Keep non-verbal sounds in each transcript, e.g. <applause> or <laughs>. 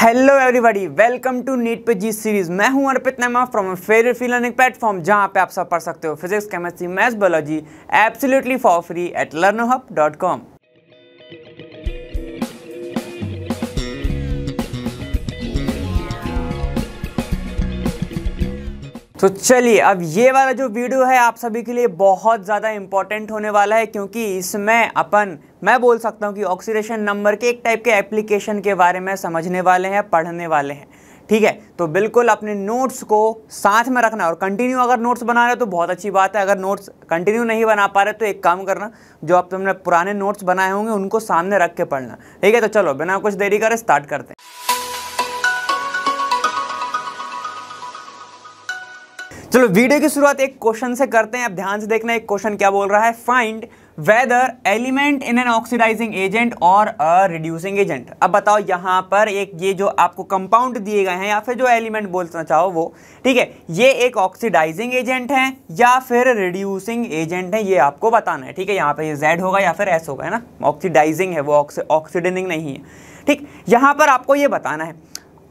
hello everybody welcome to NEET पे जी series मैं हूं Arpit Nema from favourite free learning platform जहां पे आप सब पढ़ सकते हो physics chemistry maths biology absolutely for free at Learnohub dot com तो चलिए अब ये वाला जो वीडियो है आप सभी के लिए बहुत ज़्यादा इम्पॉर्टेंट होने वाला है क्योंकि इसमें अपन मैं बोल सकता हूँ कि ऑक्सीडेशन नंबर के एक टाइप के एप्लीकेशन के बारे में समझने वाले हैं पढ़ने वाले हैं ठीक है तो बिल्कुल अपने नोट्स को साथ में रखना और कंटिन्यू अगर नोट्स बना रहे हो तो बहुत अच्छी बात है अगर नोट्स कंटिन्यू नहीं बना पा रहे तो एक काम करना जो आप तुमने पुराने नोट्स बनाए होंगे उनको सामने रख के पढ़ना ठीक है तो चलो बिना कुछ देरी करें स्टार्ट करते हैं चलो वीडियो की शुरुआत एक क्वेश्चन से करते हैं आप ध्यान से देखना एक क्वेश्चन क्या बोल रहा है find whether element in an oxidising agent और अ रिड्यूसिंग एजेंट अब बताओ यहाँ पर एक ये जो आपको कंपाउंड दिए गए हैं या फिर जो एलिमेंट बोलना चाहो वो ठीक है ये एक ऑक्सीडाइजिंग एजेंट है या फिर रिड्यूसिंग एजेंट है ये आपको बताना है ठीक है यहाँ पर ये जेड होगा या फिर एस होगा है ना ऑक्सीडाइजिंग है वो ऑक्सीडनिंग नहीं है ठीक यहाँ पर आपको ये बताना है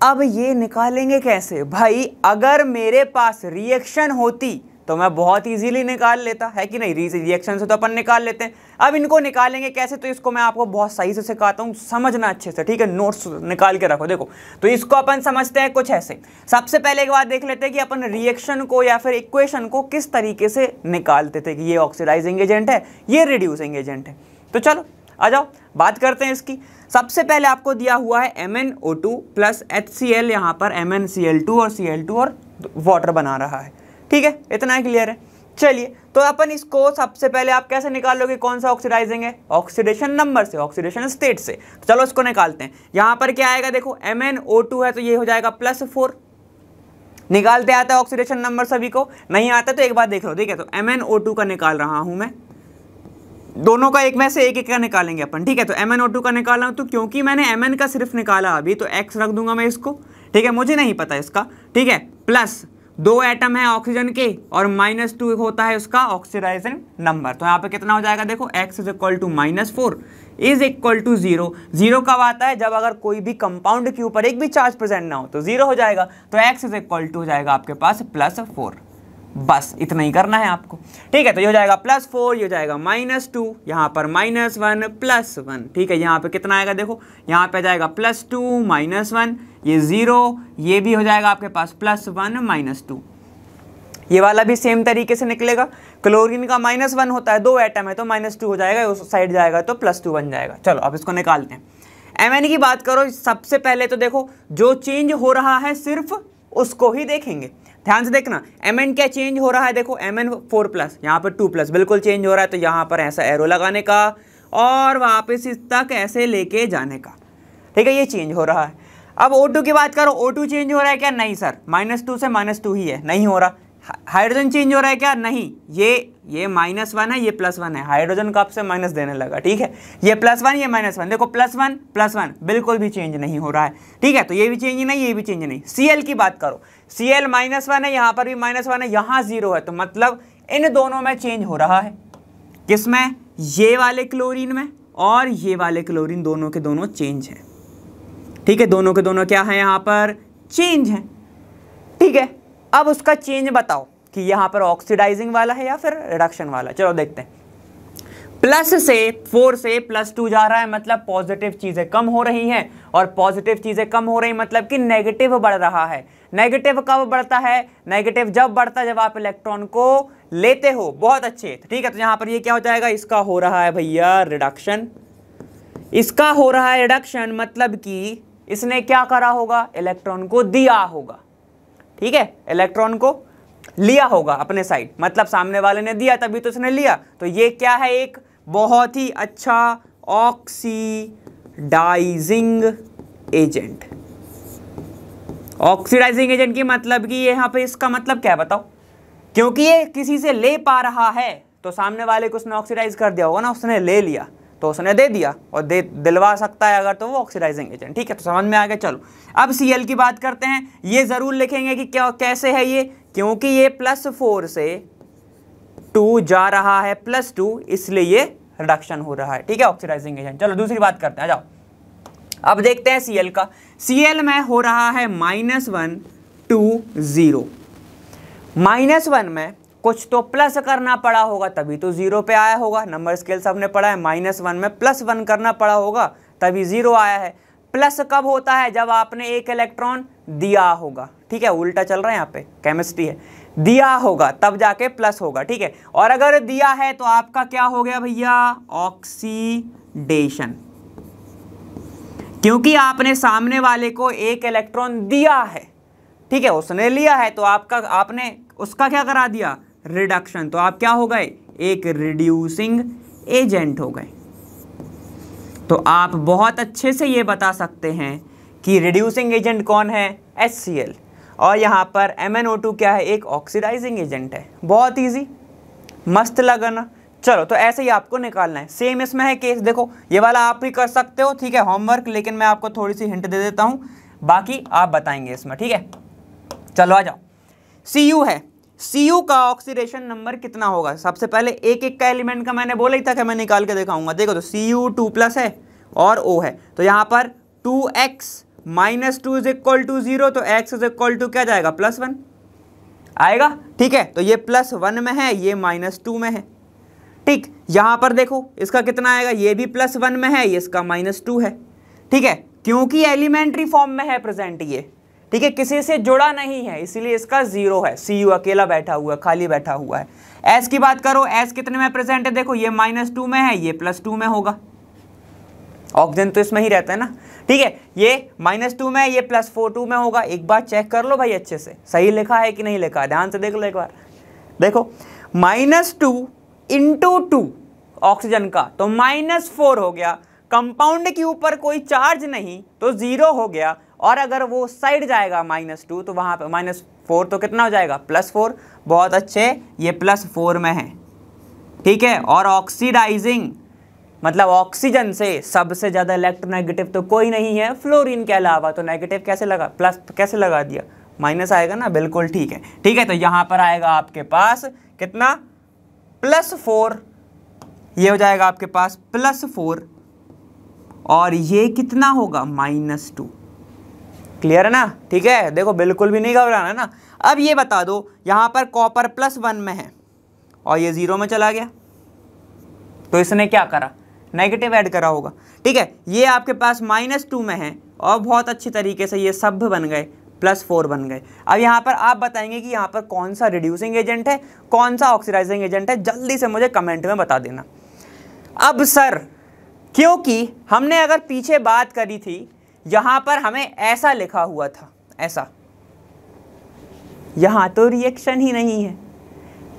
अब ये निकालेंगे कैसे भाई अगर मेरे पास रिएक्शन होती तो मैं बहुत ईजिली निकाल लेता है कि नहीं रिएक्शन से तो अपन निकाल लेते हैं अब इनको निकालेंगे कैसे तो इसको मैं आपको बहुत सही से सिखाता हूँ समझना अच्छे से ठीक है नोट्स निकाल के रखो देखो तो इसको अपन समझते हैं कुछ ऐसे सबसे पहले एक बात देख लेते हैं कि अपन रिएक्शन को या फिर इक्वेशन को किस तरीके से निकालते थे कि ये ऑक्सीडाइजिंग एजेंट है ये रिड्यूसिंग एजेंट है तो चलो आ जाओ बात करते हैं इसकी सबसे पहले आपको दिया हुआ है M N O two plus H C L यहाँ पर M N C L two और सी एल टू और वाटर बना रहा है ठीक है इतना क्लियर है चलिए तो अपन इसको सबसे पहले आप कैसे निकालोगे कौन सा ऑक्सीडाइजिंग है ऑक्सीडेशन नंबर से ऑक्सीडेशन स्टेट से तो चलो इसको निकालते हैं यहां पर क्या आएगा देखो एम है तो ये हो जाएगा प्लस फोर निकालते आता है ऑक्सीडेशन नंबर सभी को नहीं आता तो एक बार देख लो ठीक है तो एम का निकाल रहा हूं मैं दोनों का एक में से एक एक का निकालेंगे अपन ठीक है तो एम एन ओ टू का निकाल रहा हूं तो क्योंकि मैंने एम एन का सिर्फ निकाला अभी तो एक्स रख दूंगा मैं इसको ठीक है मुझे नहीं पता इसका ठीक है प्लस दो एटम है ऑक्सीजन के और माइनस टू होता है उसका ऑक्सीडाइजेशन नंबर तो यहाँ पे कितना हो जाएगा देखो x is equal to minus four is equal to zero zero कब आता है जब अगर कोई भी कंपाउंड के ऊपर एक भी चार्ज प्रेजेंट ना हो तो जीरो हो जाएगा तो x इज इक्वल टू हो जाएगा आपके पास प्लस फोर बस इतना ही करना है आपको ठीक है तो ये हो जाएगा प्लस फोर ये हो जाएगा माइनस टू यहाँ पर माइनस वन प्लस वन ठीक है यहाँ पे कितना आएगा देखो यहाँ पे जाएगा प्लस टू माइनस वन ये ज़ीरो ये भी हो जाएगा आपके पास प्लस वन माइनस टू ये वाला भी सेम तरीके से निकलेगा क्लोरीन का माइनस वन होता है दो एटम है तो माइनस टू हो जाएगा उस साइड जाएगा तो प्लस टू बन जाएगा चलो अब इसको निकालते हैं एम की बात करो सबसे पहले तो देखो जो चेंज हो रहा है सिर्फ उसको ही देखेंगे ध्यान से देखना एम एन क्या चेंज हो रहा है देखो एम एन फोर प्लस यहाँ पर टू प्लस बिल्कुल चेंज हो रहा है तो यहाँ पर ऐसा एरो लगाने का और वापस इस तक ऐसे लेके जाने का ठीक है ये चेंज हो रहा है अब ओ टू की बात करो ओ टू चेंज हो रहा है क्या नहीं सर माइनस टू से माइनस टू ही है नहीं हो रहा हाइड्रोजन चेंज हो रहा है क्या नहीं ये ये माइनस वन है ये प्लस वन है हाइड्रोजन को आपसे माइनस देने लगा ठीक है ये प्लस वन ये माइनस वन देखो प्लस वन प्लस वन बिल्कुल भी चेंज नहीं हो रहा है ठीक है तो ये भी चेंज नहीं ये भी चेंज नहीं सी की बात करो सी एल माइनस वन है यहाँ पर भी माइनस वन है यहाँ जीरो है तो मतलब इन दोनों में चेंज हो रहा है किस में ये वाले क्लोरीन में और ये वाले क्लोरीन दोनों के दोनों चेंज हैं ठीक है दोनों के दोनों क्या है यहाँ पर चेंज हैं ठीक है अब उसका चेंज बताओ कि यहां पर ऑक्सीडाइजिंग वाला है या फिर रिडक्शन वाला चलो देखते हैं प्लस से फोर से प्लस टू जा रहा है मतलब पॉजिटिव चीज़ें कम हो रही हैं और पॉजिटिव चीज़ें कम हो रही मतलब कि नेगेटिव बढ़ रहा है नेगेटिव कब बढ़ता है नेगेटिव जब बढ़ता है जब आप इलेक्ट्रॉन को लेते हो बहुत अच्छे ठीक है तो यहां पर ये क्या हो जाएगा इसका हो रहा है भैया रिडक्शन इसका हो रहा है रिडक्शन मतलब कि इसने क्या करा होगा इलेक्ट्रॉन को दिया होगा ठीक है इलेक्ट्रॉन को लिया होगा अपने साइड मतलब सामने वाले ने दिया तभी तो उसने लिया तो ये क्या है एक बहुत ही अच्छा ऑक्सीडाइजिंग एजेंट ऑक्सीडाइजिंग एजेंट की मतलब कि यहां यहाँ पे इसका मतलब क्या है बताओ क्योंकि ये किसी से ले पा रहा है तो सामने वाले को उसने ऑक्सीडाइज कर दिया होगा ना उसने ले लिया तो उसने दे दिया और दे दिलवा सकता है अगर तो वो ऑक्सीडाइजिंग एजेंट ठीक है तो समझ में आ गया चलो अब सी की बात करते हैं ये ज़रूर लिखेंगे कि क्या कैसे है ये क्योंकि ये प्लस फोर से टू जा रहा है प्लस टू इसलिए ये रिडक्शन हो रहा है ठीक है ऑक्सीडाइजिंग एजेंट चलो दूसरी बात करते हैं जाओ अब देखते हैं सी का सी में हो रहा है minus one two zero minus one में कुछ तो प्लस करना पड़ा होगा तभी तो जीरो पे आया होगा नंबर स्केल सब ने पढ़ा है माइनस वन में प्लस वन करना पड़ा होगा तभी जीरो आया है प्लस कब होता है जब आपने एक इलेक्ट्रॉन दिया होगा ठीक है उल्टा चल रहा है यहाँ पे केमिस्ट्री है दिया होगा तब जाके प्लस होगा ठीक है और अगर दिया है तो आपका क्या हो गया भैया ऑक्सीडेशन क्योंकि आपने सामने वाले को एक इलेक्ट्रॉन दिया है ठीक है उसने लिया है तो आपका आपने उसका क्या करा दिया रिडक्शन तो आप क्या हो गए एक रिड्यूसिंग एजेंट हो गए तो आप बहुत अच्छे से ये बता सकते हैं कि रिड्यूसिंग एजेंट कौन है एस और यहाँ पर एम क्या है एक ऑक्सीडाइजिंग एजेंट है बहुत ईजी मस्त लगाना चलो तो ऐसे ही आपको निकालना है सेम इसमें है केस देखो ये वाला आप भी कर सकते हो ठीक है होमवर्क लेकिन मैं आपको थोड़ी सी हिंट दे देता हूँ बाकी आप बताएंगे इसमें ठीक है चलो आ जाओ सी यू है सी का ऑक्सीडेशन नंबर कितना होगा सबसे पहले एक एक का एलिमेंट का मैंने बोला ही था कि मैं निकाल के दिखाऊंगा देखो तो सी यू टू प्लस है और ओ है तो यहाँ पर two X minus two is equal to zero तो एक्स इज इक्वल टू क्या जाएगा प्लस वन आएगा ठीक है तो ये प्लस वन में है ये माइनस टू में है ठीक यहाँ पर देखो इसका कितना आएगा ये भी प्लस वन में है ये इसका माइनस टू है ठीक है क्योंकि एलिमेंट्री फॉर्म में है प्रेजेंट ये ठीक है किसी से जुड़ा नहीं है इसीलिए इसका जीरो है सी यू अकेला बैठा हुआ है खाली बैठा हुआ है एस की बात करो एस कितने में प्रेजेंट है देखो ये माइनस टू में है ये प्लस टू में होगा ऑक्सीजन तो इसमें ही रहता है ना ठीक है ये माइनस टू में ये प्लस फोर टू में होगा एक बार चेक कर लो भाई अच्छे से सही लिखा है कि नहीं लिखा ध्यान से देख लो एक बार देखो minus two into two oxygen का तो माइनस फोर हो गया कंपाउंड के ऊपर कोई चार्ज नहीं तो ज़ीरो हो गया और अगर वो साइड जाएगा माइनस टू तो वहाँ पर माइनस फोर तो कितना हो जाएगा प्लस फोर बहुत अच्छे ये प्लस फोर में है ठीक है और ऑक्सीडाइजिंग मतलब ऑक्सीजन से सबसे ज़्यादा इलेक्ट्रोनेगेटिव तो कोई नहीं है फ्लोरीन के अलावा तो नेगेटिव कैसे लगा प्लस तो कैसे लगा दिया माइनस आएगा ना बिल्कुल ठीक है ठीक है तो यहाँ पर आएगा आपके पास कितना प्लस फोर ये हो जाएगा आपके पास प्लस फोर और ये कितना होगा माइनस टू क्लियर है ना ठीक है देखो बिल्कुल भी नहीं घबराना ना अब ये बता दो यहाँ पर कॉपर प्लस वन में है और ये ज़ीरो में चला गया तो इसने क्या करा नेगेटिव ऐड करा होगा ठीक है ये आपके पास माइनस टू में है और बहुत अच्छी तरीके से ये सब बन गए प्लस फोर बन गए अब यहाँ पर आप बताएंगे कि यहाँ पर कौन सा रिड्यूसिंग एजेंट है कौन सा ऑक्सीडाइजिंग एजेंट है जल्दी से मुझे कमेंट में बता देना अब सर क्योंकि हमने अगर पीछे बात करी थी यहां पर हमें ऐसा लिखा हुआ था ऐसा यहां तो रिएक्शन ही नहीं है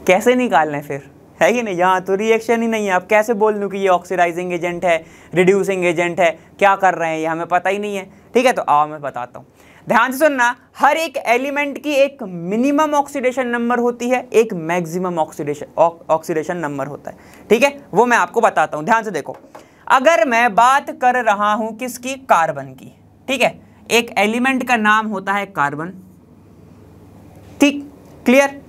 कैसे निकालने फिर है कि नहीं यहाँ तो रिएक्शन ही नहीं है आप कैसे बोल दूँ कि ये ऑक्सीडाइजिंग एजेंट है रिड्यूसिंग एजेंट है क्या कर रहे हैं ये हमें पता ही नहीं है ठीक है तो आओ मैं बताता हूँ ध्यान से सुनना हर एक एलिमेंट की एक मिनिमम ऑक्सीडेशन नंबर होती है एक मैक्सिमम ऑक्सीडेशन ऑक्सीडेशन नंबर होता है ठीक है वो मैं आपको बताता हूँ ध्यान से देखो अगर मैं बात कर रहा हूँ किसकी कार्बन की ठीक है एक एलिमेंट का नाम होता है कार्बन ठीक क्लियर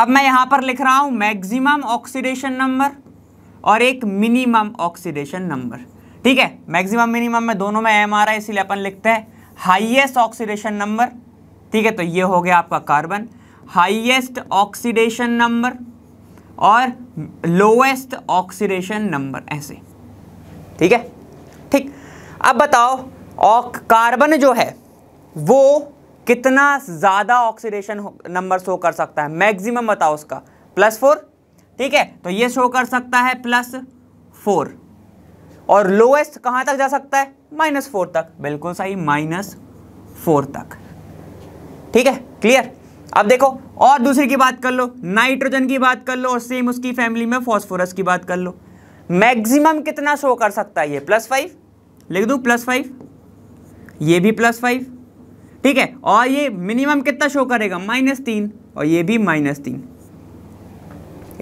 अब मैं यहां पर लिख रहा हूं मैक्सिमम ऑक्सीडेशन नंबर और एक मिनिमम ऑक्सीडेशन नंबर ठीक है मैक्सिमम मिनिमम में दोनों में एम आ रहा है इसीलिए अपन लिखते हैं हाईएस्ट ऑक्सीडेशन नंबर ठीक है तो ये हो गया आपका कार्बन हाईएस्ट ऑक्सीडेशन नंबर और लोएस्ट ऑक्सीडेशन नंबर ऐसे ठीक है ठीक अब बताओ और कार्बन जो है वो कितना ज़्यादा ऑक्सीडेशन नंबर शो कर सकता है मैक्सिमम बताओ उसका प्लस फोर ठीक है तो ये शो कर सकता है प्लस फोर और लोएस्ट कहां तक जा सकता है माइनस फोर तक बिल्कुल सही माइनस फोर तक ठीक है क्लियर अब देखो और दूसरी की बात कर लो नाइट्रोजन की बात कर लो और सेम उसकी फैमिली में फॉस्फोरस की बात कर लो मैक्सिमम कितना शो कर सकता है ये प्लस फाइव लिख दू प्लस फाइव ये भी प्लस फाइव ठीक है और ये मिनिमम कितना शो करेगा माइनस तीन और ये भी माइनस तीन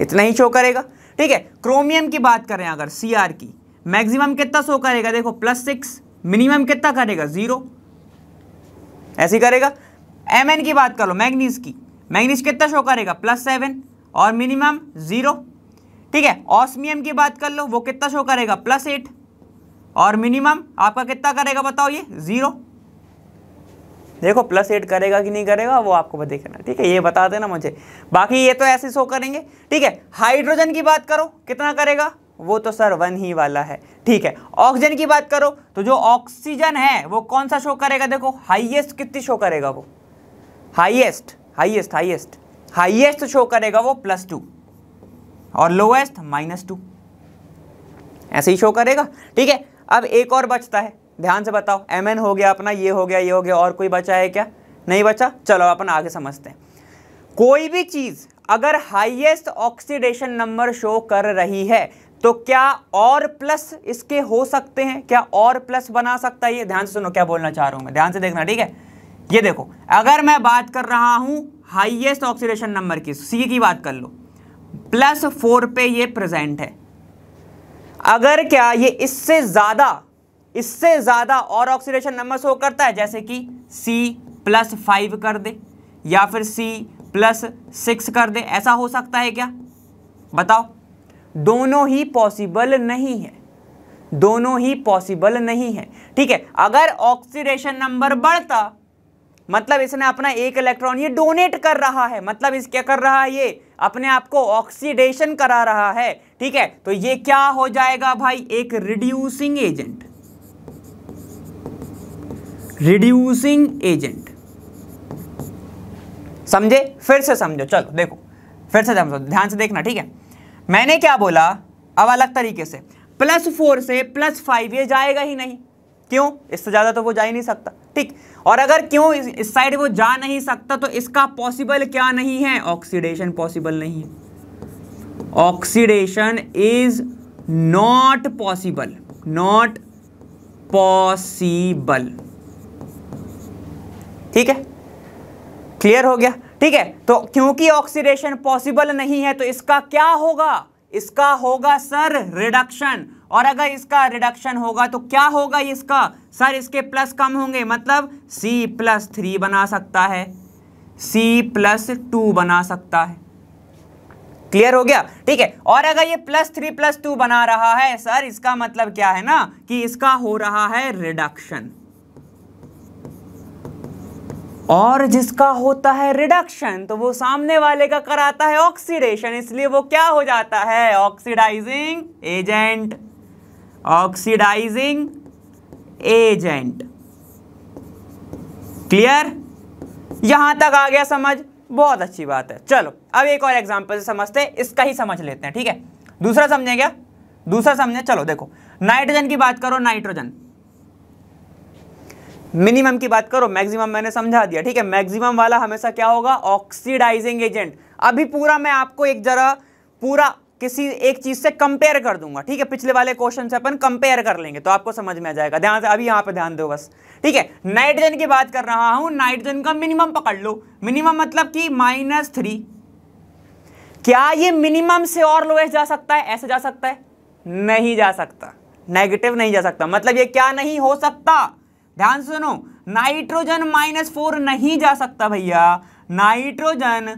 इतना ही शो करेगा ठीक है क्रोमियम की बात करें अगर सी आर की मैक्सिमम कितना शो करेगा देखो प्लस सिक्स मिनिमम कितना करेगा ज़ीरो ऐसे करेगा एम एन की बात कर लो मैग्नीज की मैग्नीज कितना शो करेगा प्लस सेवन और मिनिमम ज़ीरो ठीक है ऑस्मियम की बात कर लो वो कितना शो करेगा प्लस एट और मिनिमम आपका कितना करेगा बताओ ये ज़ीरो देखो प्लस एट करेगा कि नहीं करेगा वो आपको बता ठीक है ये बता देना मुझे बाकी ये तो ऐसे शो करेंगे ठीक है हाइड्रोजन की बात करो कितना करेगा वो तो सर वन ही वाला है ठीक है ऑक्सीजन की बात करो तो जो ऑक्सीजन है वो कौन सा शो करेगा देखो हाइएस्ट कितनी शो करेगा वो highest highest highest highest show करेगा वो प्लस टू और लोएस्ट माइनस टू ऐसे ही शो करेगा ठीक है अब एक और बचता है ध्यान से बताओ एम हो गया अपना ये हो गया ये हो गया और कोई बचा है क्या नहीं बचा चलो अपन आगे समझते हैं कोई भी चीज़ अगर हाईएस्ट ऑक्सीडेशन नंबर शो कर रही है तो क्या और प्लस इसके हो सकते हैं क्या और प्लस बना सकता है ये ध्यान से सुनो क्या बोलना चाह रहा हूँ मैं ध्यान से देखना ठीक है ये देखो अगर मैं बात कर रहा हूँ हाईएस्ट ऑक्सीडेशन नंबर की सी की बात कर लो प्लस फोर पे ये प्रेजेंट है अगर क्या ये इससे ज़्यादा इससे ज़्यादा और ऑक्सीडेशन नंबर शो करता है जैसे कि C प्लस फाइव कर दे या फिर C प्लस सिक्स कर दे ऐसा हो सकता है क्या बताओ दोनों ही पॉसिबल नहीं है दोनों ही पॉसिबल नहीं है ठीक है अगर ऑक्सीडेशन नंबर बढ़ता मतलब इसने अपना एक इलेक्ट्रॉन ये डोनेट कर रहा है मतलब इस क्या कर रहा है ये अपने आप को ऑक्सीडेशन करा रहा है ठीक है तो ये क्या हो जाएगा भाई एक रिड्यूसिंग एजेंट रिड्यूसिंग एजेंट समझे फिर से समझो चलो देखो फिर से समझो ध्यान से देखना ठीक है मैंने क्या बोला अब अलग तरीके से प्लस फोर से प्लस फाइव ये जाएगा ही नहीं क्यों इससे ज़्यादा तो वो जा ही नहीं सकता ठीक और अगर क्यों इस साइड वो जा नहीं सकता तो इसका पॉसिबल क्या नहीं है ऑक्सीडेशन पॉसिबल नहीं है oxidation is not possible not possible ठीक है क्लियर हो गया ठीक है तो क्योंकि ऑक्सीडेशन पॉसिबल नहीं है तो इसका क्या होगा इसका होगा सर रिडक्शन और अगर इसका रिडक्शन होगा तो क्या होगा इसका सर इसके प्लस कम होंगे मतलब C प्लस थ्री बना सकता है C प्लस टू बना सकता है क्लियर हो गया ठीक है और अगर ये प्लस थ्री प्लस टू बना रहा है सर इसका मतलब क्या है ना कि इसका हो रहा है रिडक्शन और जिसका होता है रिडक्शन तो वो सामने वाले का कराता है ऑक्सीडेशन इसलिए वो क्या हो जाता है oxidising agent oxidising agent clear यहां तक आ गया समझ बहुत अच्छी बात है चलो अब एक और एग्जाम्पल समझते हैं इसका ही समझ लेते हैं ठीक है दूसरा समझे क्या दूसरा समझे चलो देखो नाइट्रोजन की बात करो नाइट्रोजन मिनिमम की बात करो मैक्सिमम मैंने समझा दिया ठीक है मैक्सिमम वाला हमेशा क्या होगा ऑक्सीडाइजिंग एजेंट अभी पूरा मैं आपको एक जरा पूरा किसी एक चीज से कंपेयर कर दूंगा ठीक है पिछले वाले क्वेश्चन से अपन कंपेयर कर लेंगे तो आपको समझ में आ जाएगा ध्यान से अभी यहां पे ध्यान दो बस ठीक है नाइट्रोजन की बात कर रहा हूं नाइट्रोजन का मिनिमम पकड़ लो मिनिमम मतलब कि माइनस थ्री क्या ये मिनिमम से और लोएस्ट जा सकता है ऐसे जा सकता है नहीं जा सकता नेगेटिव नहीं जा सकता मतलब ये क्या नहीं हो सकता ध्यान सुनो नाइट्रोजन माइनस फोर नहीं जा सकता भैया नाइट्रोजन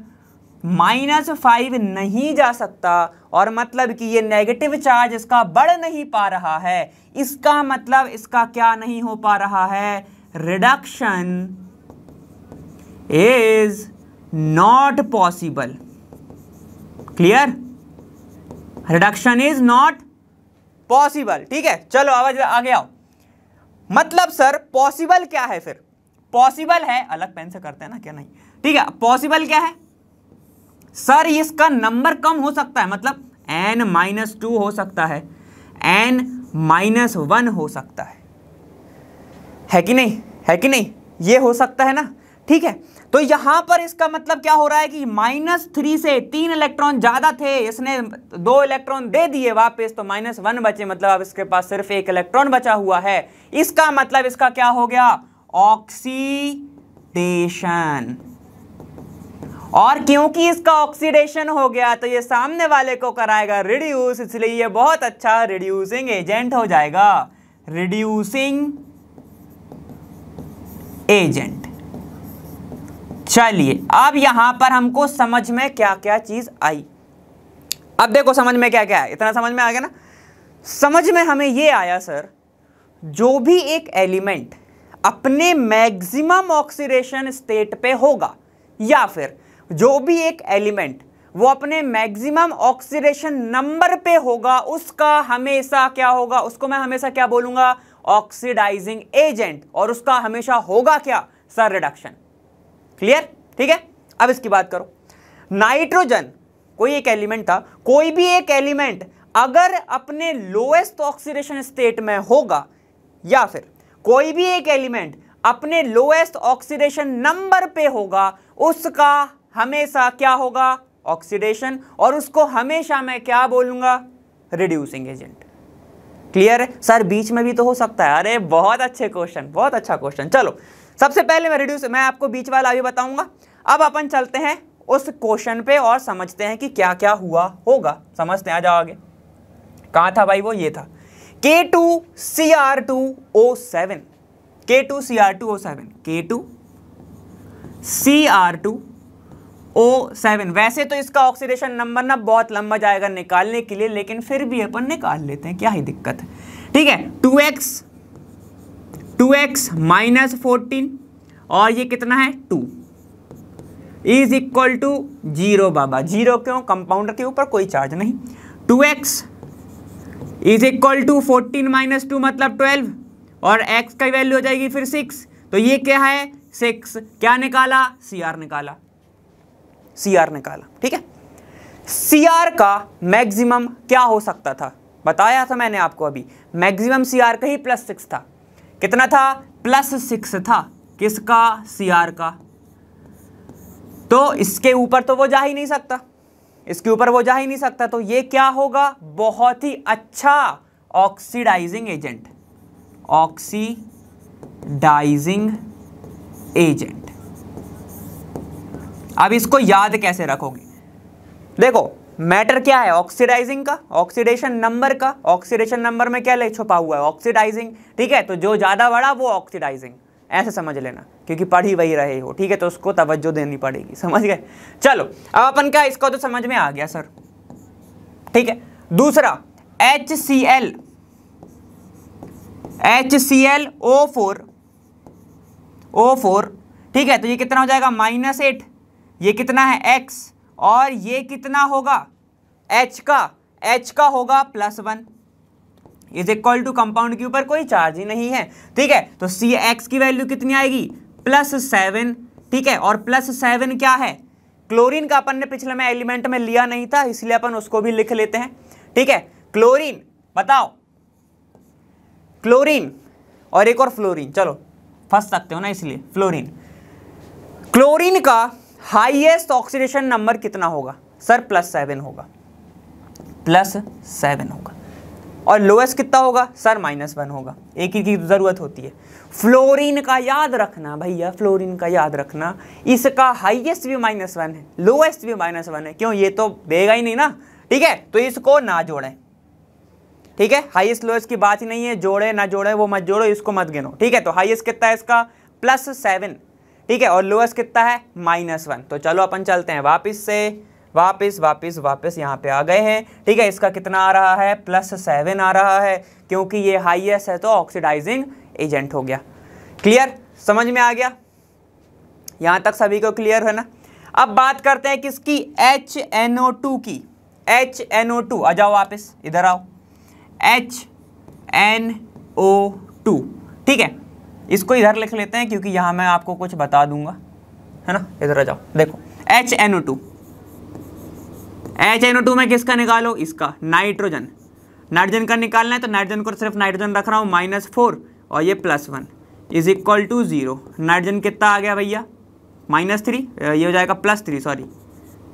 माइनस फाइव नहीं जा सकता और मतलब कि ये नेगेटिव चार्ज इसका बढ़ नहीं पा रहा है इसका मतलब इसका क्या नहीं हो पा रहा है reduction is not possible clear reduction is not possible ठीक है चलो आवाज आगे आओ मतलब सर पॉसिबल क्या है फिर पॉसिबल है अलग पेन से करते हैं ना क्या नहीं ठीक है पॉसिबल क्या है सर इसका नंबर कम हो सकता है मतलब एन माइनस टू हो सकता है एन माइनस वन हो सकता है है कि नहीं है कि नहीं ये हो सकता है ना ठीक है तो यहां पर इसका मतलब क्या हो रहा है कि माइनस थ्री से तीन इलेक्ट्रॉन ज़्यादा थे इसने दो इलेक्ट्रॉन दे दिए वापस तो माइनस वन बचे मतलब अब इसके पास सिर्फ एक इलेक्ट्रॉन बचा हुआ है इसका मतलब इसका क्या हो गया ऑक्सीडेशन और क्योंकि इसका ऑक्सीडेशन हो गया तो ये सामने वाले को कराएगा रिड्यूस इसलिए ये बहुत अच्छा रिड्यूसिंग एजेंट हो जाएगा रिड्यूसिंग एजेंट चलिए अब यहां पर हमको समझ में क्या क्या चीज आई अब देखो समझ में क्या क्या है इतना समझ में आ गया ना समझ में हमें ये आया सर जो भी एक एलिमेंट अपने मैक्सिमम ऑक्सीडेशन स्टेट पे होगा या फिर जो भी एक एलिमेंट वो अपने मैक्सिमम ऑक्सीडेशन नंबर पे होगा उसका हमेशा क्या होगा उसको मैं हमेशा क्या बोलूंगा ऑक्सीडाइजिंग एजेंट और उसका हमेशा होगा क्या सर रिडक्शन क्लियर ठीक है अब इसकी बात करो नाइट्रोजन कोई एक एलिमेंट था कोई भी एक एलिमेंट अगर अपने लोएस्ट ऑक्सीडेशन स्टेट में होगा या फिर कोई भी एक एलिमेंट अपने लोएस्ट ऑक्सीडेशन नंबर पे होगा उसका हमेशा क्या होगा ऑक्सीडेशन और उसको हमेशा मैं क्या बोलूंगा रिड्यूसिंग एजेंट क्लियर है सर बीच में भी तो हो सकता है अरे बहुत अच्छे क्वेश्चन बहुत अच्छा क्वेश्चन चलो सबसे पहले मैं रिड्यूस मैं आपको बीच वाला अभी बताऊंगा अब अपन चलते हैं उस क्वेश्चन पे और समझते हैं कि क्या क्या हुआ होगा समझते हैं आ जाओ आगे था भाई वो ये था K two C R two O seven K two C R two O seven K two C R two O seven वैसे तो इसका ऑक्सीडेशन नंबर ना बहुत लंबा जाएगा निकालने के लिए लेकिन फिर भी अपन निकाल लेते हैं क्या ही दिक्कत है ठीक है two X two X minus fourteen और ये कितना है two is equal to zero बाबा जीरो क्यों कंपाउंडर के ऊपर कोई चार्ज नहीं two X is equal to fourteen minus two मतलब ट्वेल्व और एक्स का वैल्यू हो जाएगी फिर सिक्स तो ये क्या है सिक्स क्या निकाला सी आर निकाला सी आर निकाला ठीक है सी आर का मैक्सिमम क्या हो सकता था बताया था मैंने आपको अभी मैक्सिमम सी आर का ही प्लस सिक्स था कितना था प्लस सिक्स था किसका सी आर का तो इसके ऊपर तो वो जा ही नहीं सकता इसके ऊपर वो जा ही नहीं सकता तो ये क्या होगा बहुत ही अच्छा ऑक्सीडाइजिंग एजेंट ऑक्सीडाइजिंग एजेंट अब इसको याद कैसे रखोगे देखो मैटर क्या है ऑक्सीडाइजिंग का ऑक्सीडेशन नंबर का ऑक्सीडेशन नंबर में क्या ले छुपा हुआ है ऑक्सीडाइजिंग ठीक है तो जो ज़्यादा बड़ा वो ऑक्सीडाइजिंग ऐसे समझ लेना क्योंकि पढ़ ही वही रहे हो ठीक है तो उसको तवज्जो देनी पड़ेगी समझ गए चलो अब अपन क्या इसको तो समझ में आ गया सर ठीक है दूसरा H C L H C L O four O four ठीक है तो ये कितना हो जाएगा माइनस एट ये कितना है एक्स और ये कितना होगा एच का एच का होगा plus one is equal to compound के ऊपर कोई चार्ज ही नहीं है ठीक है तो सी एक्स की वैल्यू कितनी आएगी प्लस सेवन ठीक है और प्लस सेवन क्या है क्लोरीन का अपन ने पिछले में एलिमेंट में लिया नहीं था इसलिए अपन उसको भी लिख लेते हैं ठीक है क्लोरीन बताओ क्लोरीन और एक और फ्लोरीन चलो फंस सकते हो ना इसलिए फ्लोरीन क्लोरीन का हाईएस्ट ऑक्सीडेशन नंबर कितना होगा सर प्लस सेवन होगा प्लस सेवन होगा और लोएस्ट कितना होगा सर माइनस वन होगा एक ही की ज़रूरत होती है फ्लोरीन का याद रखना भैया फ्लोरीन का याद रखना इसका हाईएस्ट भी माइनस वन है लोएस्ट भी माइनस वन है क्यों ये तो देगा ही नहीं ना ठीक है तो इसको ना जोड़ें ठीक है हाईएस्ट लोएस्ट की बात ही नहीं है जोड़े ना जोड़े वो मत जोड़ो इसको मत गिनो ठीक है तो हाइएस्ट कितना है इसका प्लस सेवन ठीक है और लोएस्ट कितना है माइनस वन तो चलो अपन चलते हैं वापस से वापस वापस वापस यहाँ पे आ गए हैं ठीक है इसका कितना आ रहा है प्लस सेवन आ रहा है क्योंकि ये हाइएस्ट है तो ऑक्सीडाइजिंग एजेंट हो गया क्लियर समझ में आ गया यहाँ तक सभी को क्लियर है ना अब बात करते हैं किसकी एच एन ओ टू की एच एन ओ टू आ जाओ वापस इधर आओ एच एन ओ टू ठीक है इसको इधर लिख लेते हैं क्योंकि यहाँ मैं आपको कुछ बता दूंगा है ना इधर आ जाओ देखो H N O two H N O two में किसका निकालो इसका नाइट्रोजन नाइट्रोजन का निकालना है तो नाइट्रोजन को सिर्फ नाइट्रोजन रख रहा हूँ माइनस फोर और ये plus one is equal to zero nitrogen कितना आ गया भैया माइनस थ्री ये हो जाएगा plus three sorry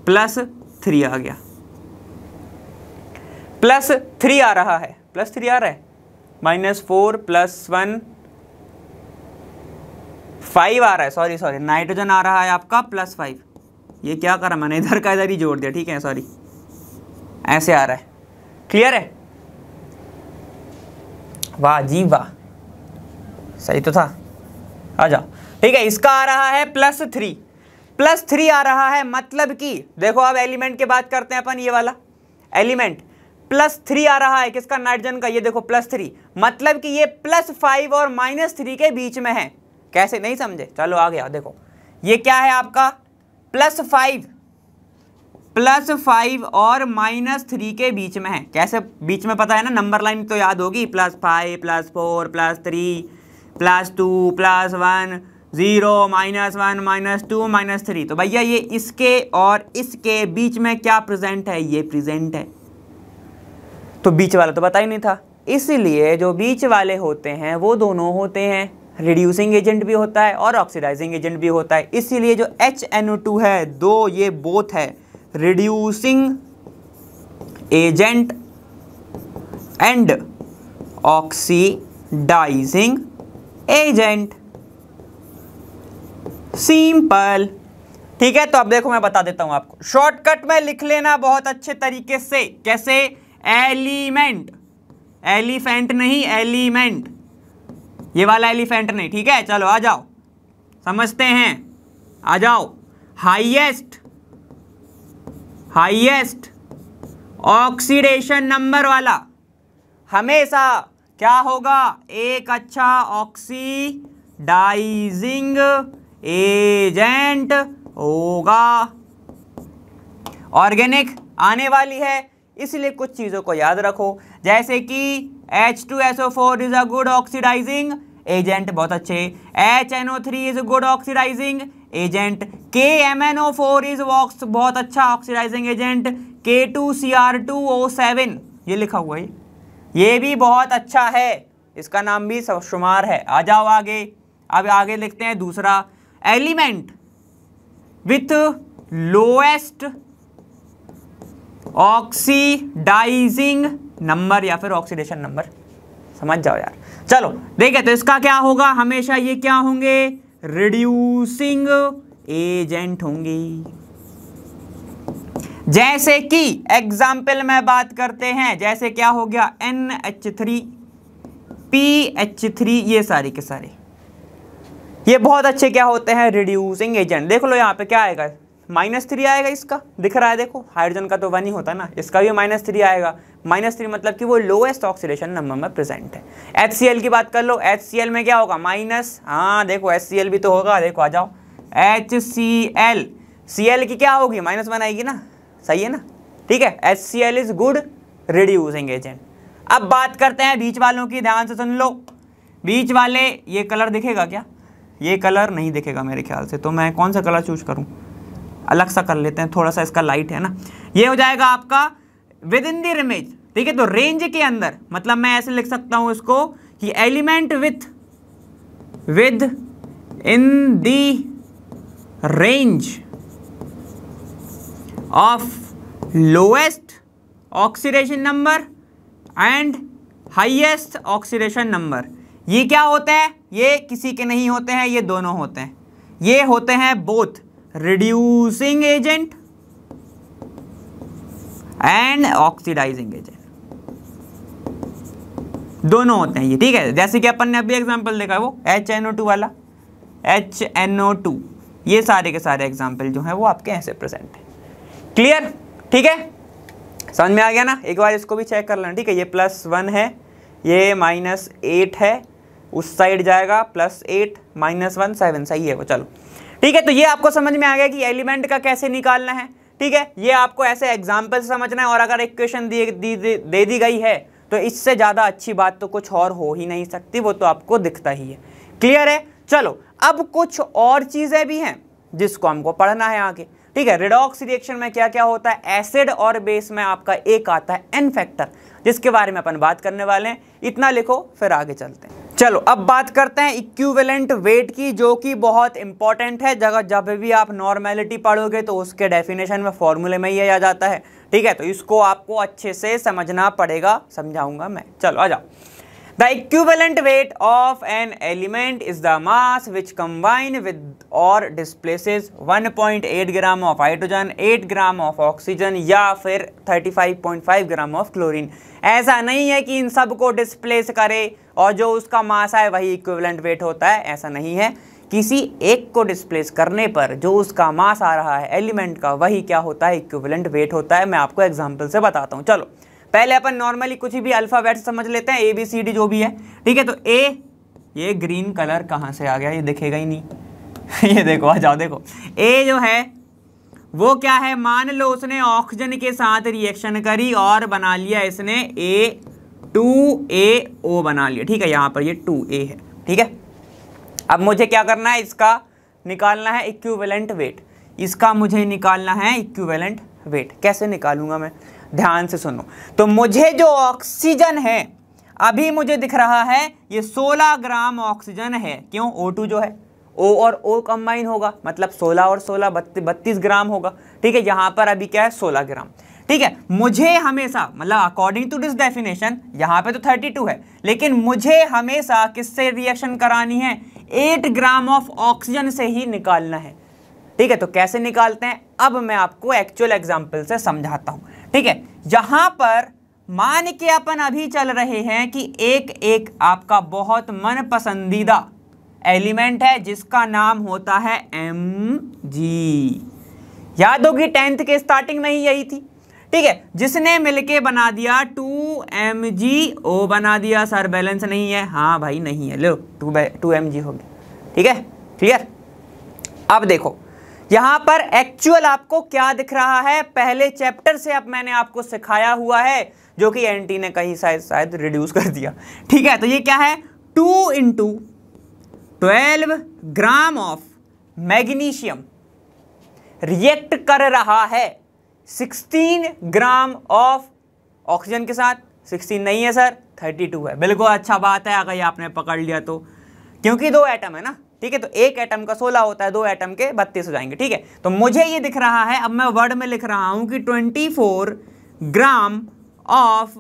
plus three आ गया प्लस थ्री आ रहा है प्लस थ्री आ रहा है minus four plus one five आ रहा है सॉरी सॉरी नाइट्रोजन आ रहा है आपका प्लस फाइव ये क्या करा मैंने इधर का इधर ही जोड़ दिया ठीक है सॉरी ऐसे आ रहा है क्लियर है वाह जी वाह सही तो था आ जाओ ठीक है इसका आ रहा है प्लस थ्री प्लस थ्री आ रहा है मतलब कि देखो अब एलिमेंट की बात करते हैं अपन ये वाला एलिमेंट प्लस थ्री आ रहा है किसका नाइट्रोजन का ये देखो प्लस थ्री मतलब कि ये प्लस फाइव और माइनस थ्री के बीच में है कैसे नहीं समझे चलो आ गया देखो ये क्या है आपका प्लस फाइव प्लस फाइव और माइनस थ्री के बीच में है कैसे बीच में पता है ना नंबर लाइन तो याद होगी plus five plus four plus three plus two plus one zero minus one minus two minus three तो भैया ये इसके और इसके बीच में क्या प्रेजेंट है ये प्रेजेंट है तो बीच वाला तो पता ही नहीं था इसलिए जो बीच वाले होते हैं वो दोनों होते हैं रिड्यूसिंग एजेंट भी होता है और ऑक्सीडाइजिंग एजेंट भी होता है इसीलिए जो एच है दो ये बोथ है reducing agent and oxidising agent simple ठीक है तो अब देखो मैं बता देता हूं आपको शॉर्टकट में लिख लेना बहुत अच्छे तरीके से कैसे एलिमेंट एलिफेंट नहीं एलिमेंट ये वाला एलिफेंट नहीं ठीक है चलो आ जाओ समझते हैं आ जाओ हाइएस्ट हाइएस्ट ऑक्सीडेशन नंबर वाला हमेशा क्या होगा एक अच्छा ऑक्सीडाइजिंग एजेंट होगा ऑर्गेनिक आने वाली है इसलिए कुछ चीज़ों को याद रखो जैसे कि H two S O four is a good oxidising agent बहुत अच्छे H N O three is good oxidising agent K M N O four is वॉक्स बहुत अच्छा oxidising agent K two C R two O seven ये लिखा हुआ है ये भी बहुत अच्छा है इसका नाम भी शुमार है आ जाओ आगे अब आगे लिखते हैं दूसरा element with lowest oxidising number या फिर ऑक्सीडेशन नंबर समझ जाओ यार चलो देखे तो इसका क्या होगा हमेशा ये क्या होंगे रिड्यूसिंग एजेंट होंगे जैसे कि एग्जाम्पल में बात करते हैं जैसे क्या हो गया N H three P H three ये सारे के सारे ये बहुत अच्छे क्या होते हैं रिड्यूसिंग एजेंट देख लो यहां पे क्या आएगा माइनस थ्री आएगा इसका दिख रहा है देखो हाइड्रोजन का तो वन ही होता है ना इसका भी माइनस थ्री आएगा माइनस थ्री मतलब कि वो लोएस्ट ऑक्सीडेशन नंबर में प्रेजेंट है एच सी एल की बात कर लो एच सी एल में क्या होगा माइनस हाँ देखो एच सी एल भी तो होगा देखो आ जाओ H C L C L की क्या होगी माइनस वन आएगी ना सही है ना ठीक है H C L is good reducing agent अब बात करते हैं बीच वालों की ध्यान से सुन लो बीच वाले ये कलर दिखेगा क्या ये कलर नहीं दिखेगा मेरे ख्याल से तो मैं कौन सा कलर चूज करूँ अलग सा कर लेते हैं थोड़ा सा इसका लाइट है ना ये हो जाएगा आपका विद इन दी रिमेज ठीक है तो रेंज के अंदर मतलब मैं ऐसे लिख सकता हूं इसको कि element with within the range of lowest oxidation number and highest oxidation number ये क्या होते हैं ये किसी के नहीं होते हैं ये दोनों होते हैं ये होते हैं both reducing agent and oxidising agent दोनों होते हैं ये ठीक है जैसे कि अपन ने अभी एग्जांपल देखा है वो एच एन ओ टू वाला एच एन ओ टू ये सारे के सारे एग्जाम्पल जो हैं वो आपके ऐसे प्रेजेंट हैं क्लियर ठीक है समझ में आ गया ना एक बार इसको भी चेक कर लेना ठीक है ये प्लस वन है ये माइनस एट है उस साइड जाएगा plus eight minus one seven सही है वो चलो ठीक है तो ये आपको समझ में आ गया कि एलिमेंट का कैसे निकालना है ठीक है ये आपको ऐसे एग्जाम्पल समझना है और अगर एक क्वेश्चन दे, दे, दी गई है तो इससे ज़्यादा अच्छी बात तो कुछ और हो ही नहीं सकती वो तो आपको दिखता ही है क्लियर है चलो अब कुछ और चीज़ें भी हैं जिसको हमको पढ़ना है आगे ठीक है रिडॉक्स रिएक्शन में क्या क्या होता है एसिड और बेस में आपका एक आता है एन फैक्टर जिसके बारे में अपन बात करने वाले हैं इतना लिखो फिर आगे चलते हैं चलो अब बात करते हैं इक्विवेलेंट वेट की जो कि बहुत इंपॉर्टेंट है जगह जब भी आप नॉर्मेलिटी पढ़ोगे तो उसके डेफिनेशन में फॉर्मूले में ही आ जाता है ठीक है तो इसको आपको अच्छे से समझना पड़ेगा समझाऊंगा मैं चलो आ जाओ weight of an element is the mass which mass with और with one point 1.8 gram of hydrogen 8 gram of oxygen या फिर 35.5 ग्राम ऑफ क्लोरिन ऐसा नहीं है कि इन सब को डिस्प्लेस करे और जो उसका मास है वही इक्वेलेंट वेट होता है ऐसा नहीं है किसी एक को डिस्प्लेस करने पर जो उसका मास आ रहा है एलिमेंट का वही क्या होता है इक्वलेंट वेट होता है मैं आपको एग्जाम्पल से बताता हूँ चलो पहले अपन नॉर्मली कुछ भी अल्फ़ाबेट समझ लेते हैं ए बी सी डी जो भी है ठीक है तो ए ये ग्रीन कलर कहाँ से आ गया ये दिखेगा ही नहीं <laughs> ये देखो आ जाओ देखो ए जो है वो क्या है मान लो उसने ऑक्सीजन के साथ रिएक्शन करी और बना लिया इसने ए टू ए ओ बना लिया ठीक है यहाँ पर ये टू ए है ठीक है अब मुझे क्या करना है इसका निकालना है इक्विवेलेंट वेट इसका मुझे निकालना है इक्विवेलेंट वेट कैसे निकालूंगा मैं ध्यान से सुनो तो मुझे जो ऑक्सीजन है अभी मुझे दिख रहा है ये 16 ग्राम ऑक्सीजन है क्यों O2 जो है O और O कंबाइन होगा मतलब 16 और 16 बत्तीस ग्राम होगा ठीक है यहां पर अभी क्या है 16 ग्राम ठीक है मुझे हमेशा मतलब अकॉर्डिंग टू दिस डेफिनेशन यहाँ पे तो 32 है लेकिन मुझे हमेशा किससे रिएक्शन करानी है 8 ग्राम ऑफ ऑक्सीजन से ही निकालना है ठीक है तो कैसे निकालते हैं अब मैं आपको एक्चुअल एग्जाम्पल से समझाता हूँ ठीक है यहाँ पर मान के अपन अभी चल रहे हैं कि एक एक आपका बहुत मन पसंदीदा एलिमेंट है जिसका नाम होता है एम जी याद होगी टेंथ के स्टार्टिंग में ही यही थी ठीक है जिसने मिलके बना दिया टू एम जी ओ बना दिया सर बैलेंस नहीं है हाँ भाई नहीं है लो टू टू एम जी हो गया ठीक है क्लियर अब देखो यहां पर एक्चुअल आपको क्या दिख रहा है पहले चैप्टर से अब मैंने आपको सिखाया हुआ है जो कि एनटी ने कहीं शायद शायद रिड्यूस कर दिया ठीक है तो ये क्या है two into twelve gram of magnesium react कर रहा है सिक्सटीन ग्राम ऑफ ऑक्सीजन के साथ सिक्सटीन नहीं है सर थर्टी टू है बिल्कुल अच्छा बात है अगर ये आपने पकड़ लिया तो क्योंकि दो एटम है ना ठीक है तो एक एटम का सोलह होता है दो एटम के बत्तीस हो जाएंगे ठीक है तो मुझे ये दिख रहा है अब मैं वर्ड में लिख रहा हूं कि twenty four gram of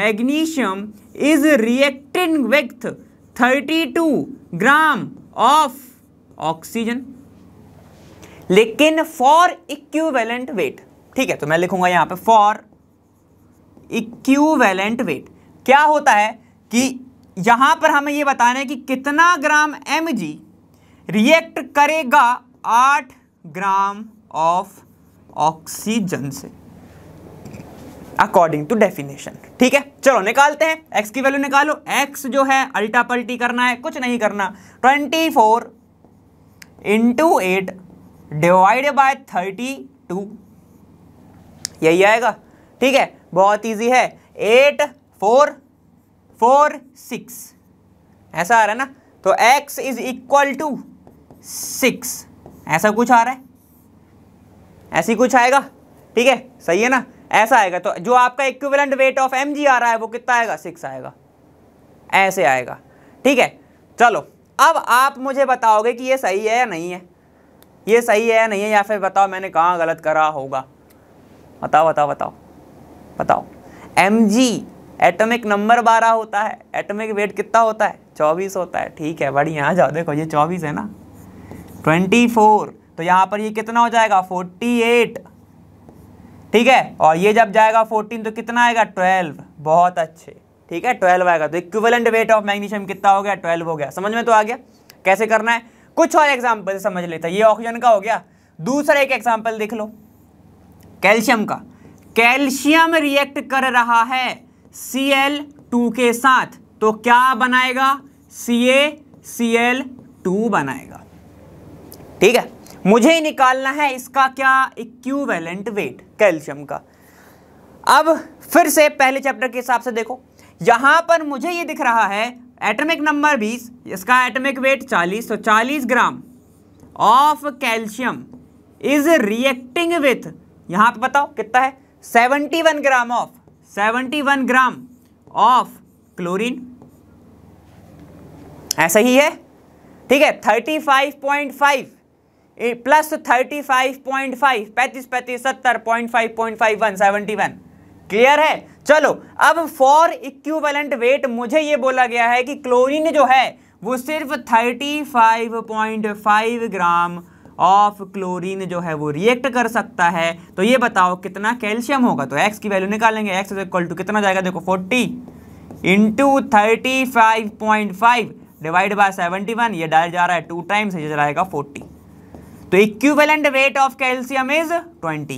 magnesium is reacting with thirty two gram of oxygen लेकिन फॉर इक्वलेंट वेट ठीक है तो मैं लिखूंगा यहां पे फॉर इक्वलेंट वेट क्या होता है कि यहां पर हमें यह बताना है कि कितना ग्राम एम जी रिएक्ट करेगा आठ ग्राम ऑफ ऑक्सीजन से अकॉर्डिंग टू डेफिनेशन ठीक है चलो निकालते हैं एक्स की वैल्यू निकालो एक्स जो है अल्टा पल्टी करना है कुछ नहीं करना twenty four into eight divide by thirty two यही आएगा ठीक है बहुत इजी है एट फोर फोर सिक्स ऐसा आ रहा है ना तो x is equal to six ऐसा कुछ आ रहा है ऐसी कुछ आएगा ठीक है सही है ना ऐसा आएगा तो जो आपका इक्विवेलेंट वेट ऑफ एम आ रहा है वो कितना आएगा सिक्स आएगा ऐसे आएगा ठीक है चलो अब आप मुझे बताओगे कि ये सही है या नहीं है ये सही है या नहीं है या फिर बताओ मैंने कहाँ गलत करा होगा बताओ बताओ बताओ बताओ एम जी एटमिक नंबर बारह होता है एटमिक वेट कितना होता है चौबीस होता है ठीक है बढ़िया आ जाओ देखो ये चौबीस है ना ट्वेंटी फोर तो यहाँ पर ये कितना हो जाएगा फोर्टी एट ठीक है और ये जब जाएगा फोर्टीन तो कितना आएगा ट्वेल्व बहुत अच्छे ठीक है ट्वेल्व आएगा तो इक्विवेलेंट वेट ऑफ मैग्नीशियम कितना हो गया ट्वेल्व हो गया समझ में तो आ गया कैसे करना है कुछ और एग्जाम्पल समझ लेते हैं ये ऑक्सीजन का हो गया दूसरा एक एग्जाम्पल देख लो कैल्शियम का कैल्शियम रिएक्ट कर रहा है सी एल टू के साथ तो क्या बनाएगा सी ए सी एल टू बनाएगा ठीक है मुझे निकालना है इसका क्या इक्वेलेंट वेट कैल्शियम का अब फिर से पहले चैप्टर के हिसाब से देखो यहां पर मुझे ये दिख रहा है एटमिक नंबर 20 इसका एटमिक वेट 40 तो 40 gram of calcium is reacting with यहां पे बताओ कितना है 71 gram of 71 gram of chlorine ऐसा ही है ठीक है 35.5 plus thirty five point five पैंतीस पैंतीस सत्तर point five point five one seventy one clear है चलो अब फॉर इक्विवेलेंट वेट मुझे ये बोला गया है कि क्लोरीन जो है वो सिर्फ thirty five point five gram of chlorine जो है वो रिएक्ट कर सकता है तो ये बताओ कितना कैल्शियम होगा तो एक्स की वैल्यू निकालेंगे एक्स इज इक्वल टू कितना जाएगा देखो forty into thirty five point five divide by seventy one ये डाल जा रहा है टू टाइम्स ये जाएगा फोर्टी तो equivalent rate of calcium is twenty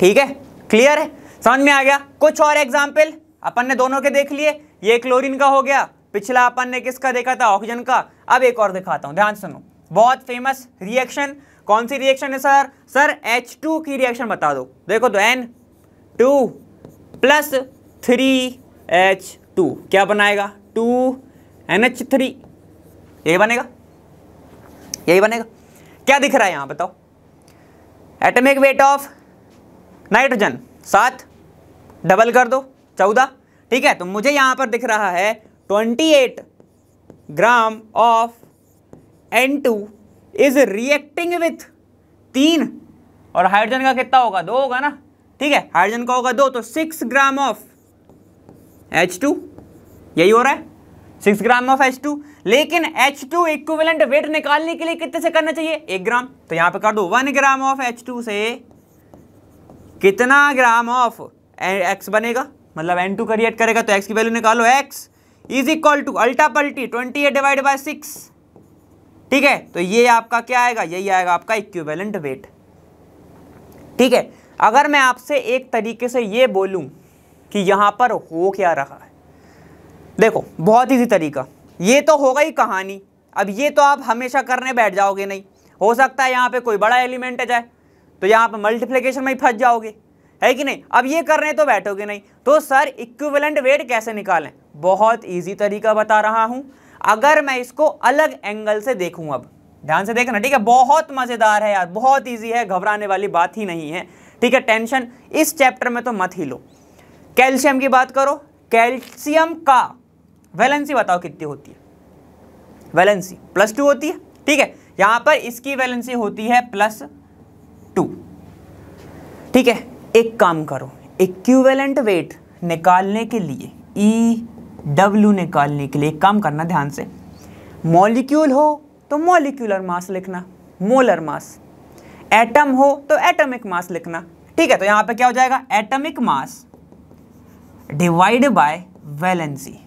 ठीक है क्लियर है समझ में आ गया कुछ और एग्जाम्पल अपन ने दोनों के देख लिए ये क्लोरीन का हो गया पिछला अपन ने किसका देखा था ऑक्सीजन का अब एक और दिखाता हूं ध्यान सुनो बहुत फेमस रिएक्शन कौन सी रिएक्शन है सर सर H2 की रिएक्शन बता दो देखो तो N two plus three H two क्या बनाएगा टू एन एच थ्री ये बनेगा यही बनेगा क्या दिख रहा है यहाँ बताओ एटमिक वेट ऑफ नाइट्रोजन सात डबल कर दो चौदह ठीक है तो मुझे यहाँ पर दिख रहा है twenty eight gram of N two is reacting with तीन और हाइड्रोजन का कितना होगा दो होगा ना ठीक है हाइड्रोजन का होगा दो तो six gram of H two यही हो रहा है six gram of H two लेकिन एच टू इक्विवेलेंट वेट निकालने के लिए कितने से करना चाहिए एक ग्राम तो यहां पे कर दो one gram of H two से कितना ग्राम ऑफ एक्स बनेगा मतलब एन टू क्रिएट करेगा तो एक्स की वैल्यू निकालो एक्स इज इक्वल टू अल्टा पल्टी twenty eight divide by six ठीक है तो ये आपका क्या आएगा यही आएगा आपका इक्विवेलेंट वेट ठीक है अगर मैं आपसे एक तरीके से ये बोलूं कि यहां पर हो क्या रहा देखो बहुत ईजी तरीका ये तो होगा ही कहानी अब ये तो आप हमेशा करने बैठ जाओगे नहीं हो सकता है यहाँ पे कोई बड़ा एलिमेंट आ जाए तो यहाँ पे मल्टीप्लिकेशन में ही फंस जाओगे है कि नहीं अब ये करने तो बैठोगे नहीं तो सर इक्विवेलेंट वेट कैसे निकालें बहुत ईजी तरीका बता रहा हूँ अगर मैं इसको अलग एंगल से देखूँ अब ध्यान से देखना ठीक है बहुत मज़ेदार है यार बहुत ईजी है घबराने वाली बात ही नहीं है ठीक है टेंशन इस चैप्टर में तो मत ही लो कैल्शियम की बात करो कैल्शियम का वैलेंसी बताओ कितनी होती है वैलेंसी प्लस टू होती है ठीक है यहां पर इसकी वैलेंसी होती है प्लस टू ठीक है एक काम करो इक्विवेलेंट वेट निकालने के लिए ई e डब्ल्यू निकालने के लिए एक काम करना ध्यान से मॉलिक्यूल हो तो मॉलिक्यूलर मास लिखना मोलर मास एटम हो तो एटमिक मास लिखना ठीक है तो यहां पर क्या हो जाएगा atomic mass divide by valency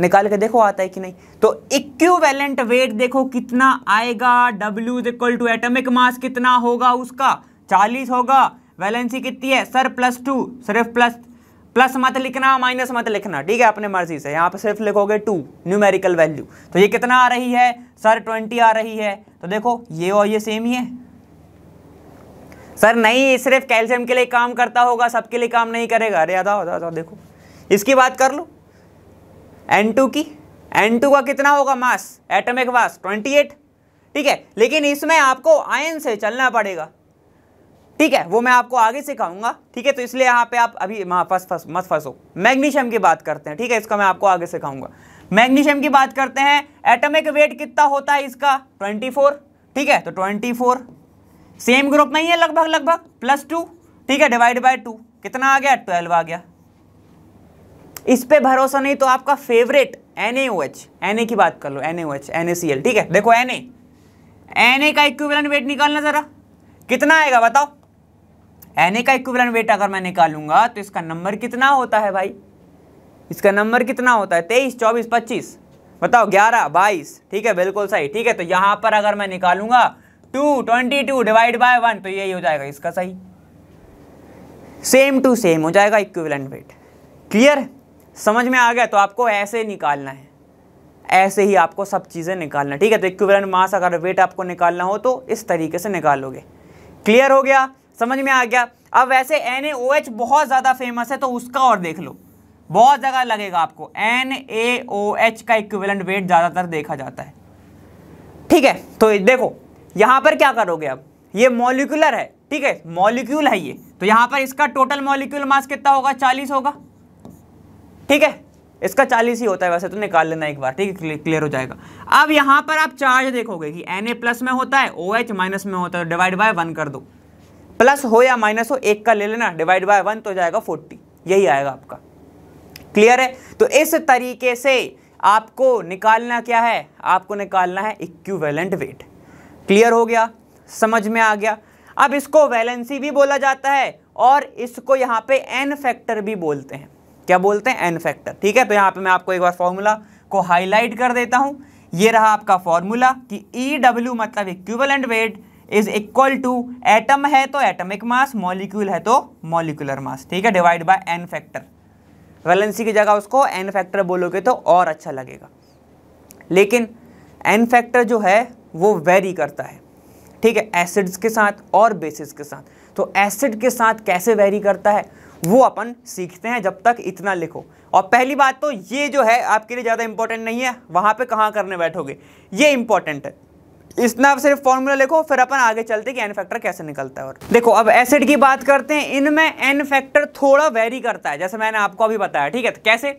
निकाल के देखो आता है कि नहीं तो इक्विवेलेंट वेट देखो कितना आएगा W equal to atomic mass कितना होगा उसका चालीस होगा वैलेंसी कितनी है सर प्लस टू सिर्फ प्लस प्लस मत लिखना माइनस मत लिखना ठीक है अपने मर्जी से यहाँ पर सिर्फ लिखोगे टू न्यूमेरिकल वैल्यू तो ये कितना आ रही है सर ट्वेंटी आ रही है तो देखो ये और ये सेम ही है सर नहीं सिर्फ कैल्शियम के लिए काम करता होगा सबके लिए काम नहीं करेगा अरे जाओ देखो इसकी बात कर लो एन टू की एन टू का कितना होगा mass atomic mass twenty eight ठीक है लेकिन इसमें आपको आयन से चलना पड़ेगा ठीक है वो मैं आपको आगे सिखाऊंगा ठीक है तो इसलिए यहाँ पे आप अभी वहाँ फस मत फंसो मैग्नीशियम की बात करते हैं ठीक है इसका मैं आपको आगे सिखाऊंगा मैग्नीशियम की बात करते हैं एटमिक वेट कितना होता है इसका 24 ठीक है तो 24 सेम ग्रुप में ही है लगभग लगभग प्लस टू ठीक है डिवाइड बाय टू कितना आ गया ट्वेल्व आ गया इस पे भरोसा नहीं तो आपका favourite N H N A की बात कर लो N H N C L ठीक है देखो एन एन ए का इक्विवेलेंट वेट निकालना ज़रा कितना आएगा बताओ एन ए का इक्विवेलेंट वेट अगर मैं निकालूंगा तो इसका नंबर कितना होता है भाई इसका नंबर कितना होता है तेईस चौबीस पच्चीस बताओ ग्यारह बाईस ठीक है बिल्कुल सही ठीक है तो यहां पर अगर मैं निकालूंगा two twenty two divide by one तो यही हो जाएगा इसका सही सेम टू सेम हो जाएगा इक्विवेलेंट वेट क्लियर समझ में आ गया तो आपको ऐसे निकालना है ऐसे ही आपको सब चीज़ें निकालना ठीक है तो इक्विवेलेंट मास अगर वेट आपको निकालना हो तो इस तरीके से निकालोगे क्लियर हो गया समझ में आ गया अब वैसे एन बहुत ज़्यादा फेमस है तो उसका और देख लो बहुत जगह लगेगा आपको एन ए ओ एच का इक्विवेलेंट वेट ज़्यादातर देखा जाता है ठीक है तो देखो यहाँ पर क्या करोगे अब ये मॉलिकुलर है ठीक है मॉलिक्यूल है ये तो यहाँ पर इसका टोटल मॉलिक्यूल मास कितना होगा चालीस होगा ठीक है इसका चालीस ही होता है वैसे तो निकाल लेना एक बार ठीक है क्लियर हो जाएगा अब यहाँ पर आप चार्ज देखोगे कि एन ए प्लस में होता है ओ एच माइनस में होता है डिवाइड बाय वन कर दो प्लस हो या माइनस हो एक का ले लेना डिवाइड बाय वन तो जाएगा फोर्टी यही आएगा आपका क्लियर है तो इस तरीके से आपको निकालना क्या है आपको निकालना है इक्विवेलेंट वेट क्लियर हो गया समझ में आ गया अब इसको वैलेंसी भी बोला जाता है और इसको यहाँ पे एन फैक्टर भी बोलते हैं क्या बोलते हैं एन फैक्टर ठीक है तो यहाँ पे मैं आपको एक बार फॉर्मूला को हाईलाइट कर देता हूँ ये रहा आपका फॉर्मूला कि ई e डब्ल्यू मतलब equivalent weight is equal to atom है तो एटमिक मास मॉलिक्यूल है तो मॉलिकुलर मास ठीक है divide by N factor valency की जगह उसको एन फैक्टर बोलोगे तो और अच्छा लगेगा लेकिन एन फैक्टर जो है वो वेरी करता है ठीक है एसिड्स के साथ और बेसिस के साथ तो एसिड के साथ कैसे वेरी करता है वो अपन सीखते हैं जब तक इतना लिखो और पहली बात तो ये जो है आपके लिए ज़्यादा इंपॉर्टेंट नहीं है वहाँ पे कहाँ करने बैठोगे ये इंपॉर्टेंट है इतना सिर्फ फॉर्मूला लिखो फिर अपन आगे चलते कि एन फैक्टर कैसे निकलता है और देखो अब एसिड की बात करते हैं इनमें एन फैक्टर थोड़ा वेरी करता है जैसे मैंने आपको अभी बताया ठीक है तो कैसे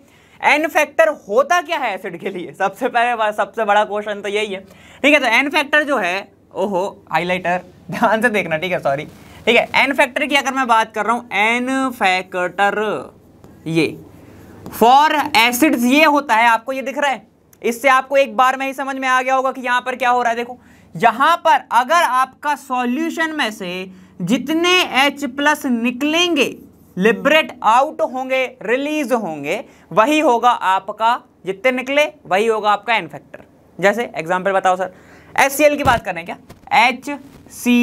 एन फैक्टर होता क्या है एसिड के लिए सबसे पहले सबसे बड़ा क्वेश्चन तो यही है ठीक है तो एन फैक्टर जो है ओहो हाईलाइटर ध्यान से देखना ठीक है सॉरी ठीक है एन फैक्टर की अगर मैं बात कर रहा हूं एन फैक्टर ये फॉर एसिड्स ये होता है आपको ये दिख रहा है इससे आपको एक बार में ही समझ में आ गया होगा कि यहां पर क्या हो रहा है देखो यहां पर अगर आपका सॉल्यूशन में से जितने H प्लस निकलेंगे लिबरेट आउट होंगे रिलीज होंगे वही होगा आपका जितने निकले वही होगा आपका एन फैक्टर जैसे एग्जाम्पल बताओ सर एच की बात कर रहे हैं क्या H C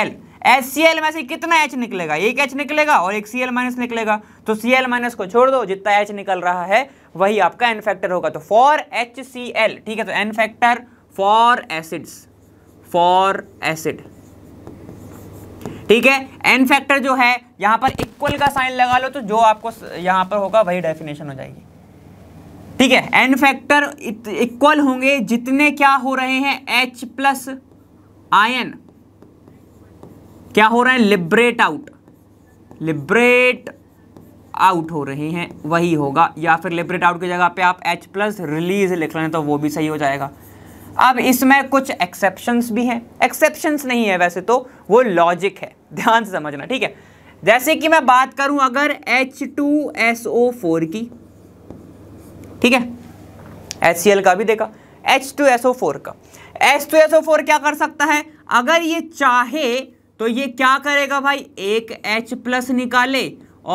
L H C L में से कितना एच निकलेगा एक एच निकलेगा और एक सी एल माइनस निकलेगा तो सी एल माइनस को छोड़ दो जितना एच निकल रहा है वही आपका एन फैक्टर होगा तो फॉर एच सी एल ठीक है तो N factor for acids for acid ठीक है एन फैक्टर जो है यहां पर इक्वल का साइन लगा लो तो जो आपको यहां पर होगा वही डेफिनेशन हो जाएगी ठीक है एन फैक्टर इक्वल होंगे जितने क्या हो रहे हैं एच प्लस आयन क्या हो रहा है लिबरेट आउट लिबरेट आउट हो रहे हैं वही होगा या फिर लिबरेट आउट की जगह पे आप एच प्लस रिलीज लिख रहे हैं तो वो भी सही हो जाएगा अब इसमें कुछ एक्सेप्शंस भी हैं एक्सेप्शंस नहीं है वैसे तो वो लॉजिक है ध्यान से समझना ठीक है जैसे कि मैं बात करूं अगर H2SO4 की ठीक है HCl का भी देखा H2SO4 का H2SO4 क्या कर सकता है अगर ये चाहे तो ये क्या करेगा भाई एक एच प्लस निकाले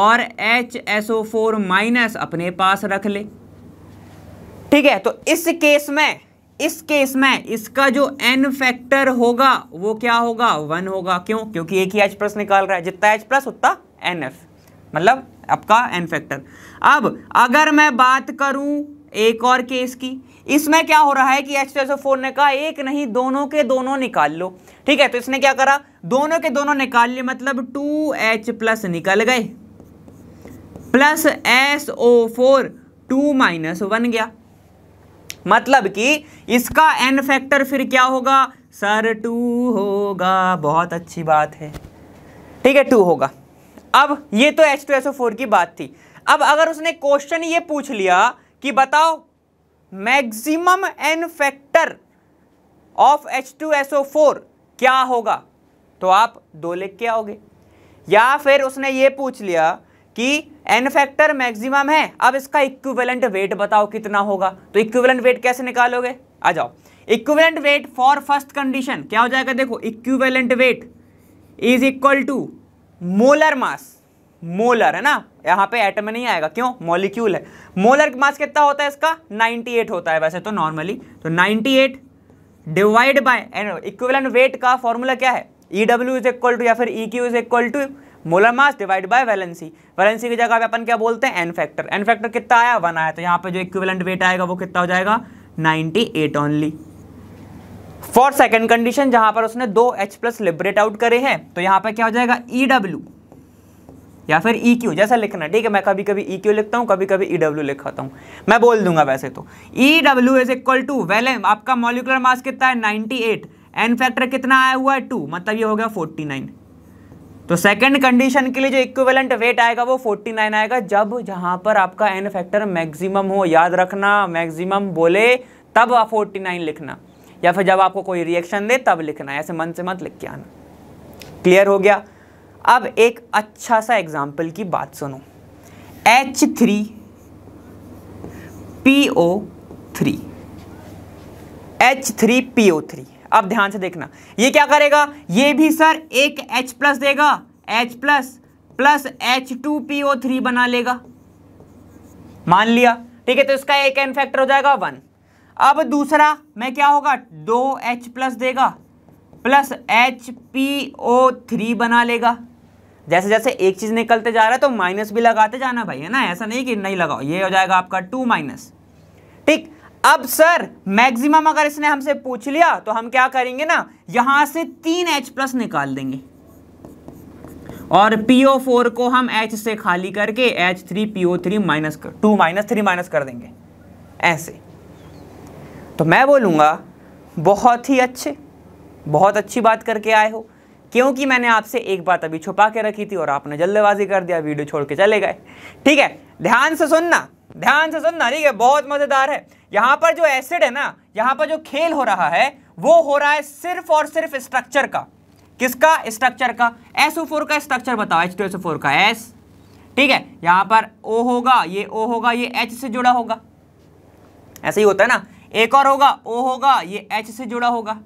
और H S O four minus अपने पास रख ले ठीक है तो इस केस में इस केस में इसका जो एन फैक्टर होगा वो क्या होगा वन होगा क्यों क्योंकि एक ही एच प्लस निकाल रहा है जितना एच प्लस उतना एन एफ मतलब आपका एन फैक्टर अब अगर मैं बात करूं एक और केस की इसमें क्या हो रहा है कि एच ने कहा एक नहीं दोनों के दोनों निकाल लो ठीक है तो इसने क्या करा दोनों के दोनों निकाल लिए मतलब टू एच प्लस निकल गए plus S O four two minus one गया मतलब कि इसका एन फैक्टर फिर क्या होगा सर टू होगा बहुत अच्छी बात है ठीक है टू होगा अब ये तो H two S O four की बात थी अब अगर उसने क्वेश्चन ये पूछ लिया कि बताओ maximum N factor of H two S O four क्या होगा तो आप दो लिख के आओगे या फिर उसने ये पूछ लिया कि एन फैक्टर मैक्सिमम है अब इसका इक्विवेलेंट वेट बताओ कितना होगा तो इक्विवेलेंट वेट कैसे निकालोगे आ जाओ equivalent weight for first condition क्या हो जाएगा देखो equivalent weight is equal to molar mass molar है ना यहाँ पे एटम में नहीं आएगा क्यों मॉलिक्यूल है मोलर मास कितना होता है इसका 98 होता है वैसे तो नॉर्मली तो 98 eight divide by equivalent weight का फॉर्मूला क्या है E W is equal to या फिर E Q is equal to molar mass divide by valency valency की जगह पे अपन क्या बोलते हैं एन फैक्टर एन फैक्टर कितना आया वन आया तो यहाँ पे जो इक्विवेलेंट वेट आएगा वो कितना हो जाएगा 98 ओनली फॉर सेकेंड कंडीशन जहां पर उसने दो H प्लस लिबरेट आउट करे हैं तो यहां पर क्या हो जाएगा ई e डब्ल्यू या फिर ई e क्यू जैसा लिखना ठीक है मैं कभी कभी ई क्यू लिखता हूँ कभी कभी ई डब्ल्यू लिखाता हूँ मैं बोल दूंगा वैसे तो E W is equal to valence आपका मॉलिकुलर मास कितना है नाइनटी एट एन फैक्टर कितना आया हुआ है टू मतलब ये हो गया फोर्टी नाइन तो सेकेंड कंडीशन के लिए जो इक्विवेलेंट वेट आएगा वो 49 आएगा जब जहां पर आपका एन फैक्टर मैक्सिमम हो याद रखना मैक्सिमम बोले तब आप 49 लिखना या फिर जब आपको कोई रिएक्शन दे तब लिखना ऐसे मन से मत लिख के आना क्लियर हो गया अब एक अच्छा सा एग्जाम्पल की बात सुनो H three P O three H three P O three अब ध्यान से देखना ये क्या करेगा ये भी सर एक H प्लस देगा H plus plus H two P O three बना लेगा मान लिया ठीक है तो इसका एक एन फैक्टर हो जाएगा वन अब दूसरा में क्या होगा दो एच प्लस देगा plus H P O three बना लेगा जैसे जैसे एक चीज़ निकलते जा रहा है तो माइनस भी लगाते जाना भाई है ना ऐसा नहीं कि नहीं लगाओ ये हो जाएगा आपका टू माइनस ठीक अब सर मैक्सिमम अगर इसने हमसे पूछ लिया तो हम क्या करेंगे ना यहां से तीन एच प्लस निकाल देंगे और पीओ फोर को हम एच से खाली करके H three P O three minus कर टू माइनस थ्री माइनस कर देंगे ऐसे तो मैं बोलूंगा बहुत ही अच्छे बहुत अच्छी बात करके आए हो क्योंकि मैंने आपसे एक बात अभी छुपा के रखी थी और आपने जल्दबाजी कर दिया वीडियो छोड़ के चले गए ठीक है ध्यान से सुनना ध्यान से सुनना ठीक है बहुत मज़ेदार है यहाँ पर जो एसिड है ना यहाँ पर जो खेल हो रहा है वो हो रहा है सिर्फ और सिर्फ स्ट्रक्चर का किसका स्ट्रक्चर का एस का स्ट्रक्चर बताओ एच का एस ठीक है यहाँ पर ओ होगा ये ओ होगा ये एच से जुड़ा होगा ऐसे ही होता है ना एक और होगा ओ होगा ये एच से जुड़ा होगा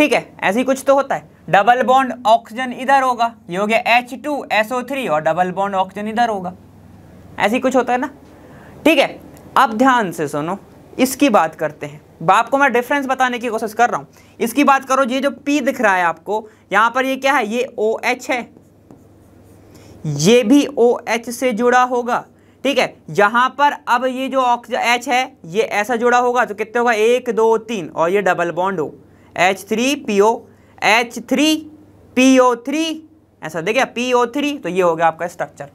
ठीक है ऐसे ही कुछ तो होता है डबल बॉन्ड ऑक्सीजन इधर होगा ये हो गया H two S O three और डबल बॉन्ड ऑक्सीजन इधर होगा ऐसे ही कुछ होता है ना ठीक है अब ध्यान से सुनो इसकी बात करते हैं बाप को मैं डिफरेंस बताने की कोशिश कर रहा हूँ इसकी बात करो ये जो पी दिख रहा है आपको यहाँ पर ये क्या है ये ओ OH एच है ये भी ओ OH एच से जुड़ा होगा ठीक है यहाँ पर अब ये जो ऑक्सीजन एच है ये ऐसा जुड़ा होगा तो कितने होगा एक दो तीन और ये डबल बॉन्ड हो H three P O H three P O three ऐसा देखिए पी ओ थ्री तो ये हो गया आपका स्ट्रक्चर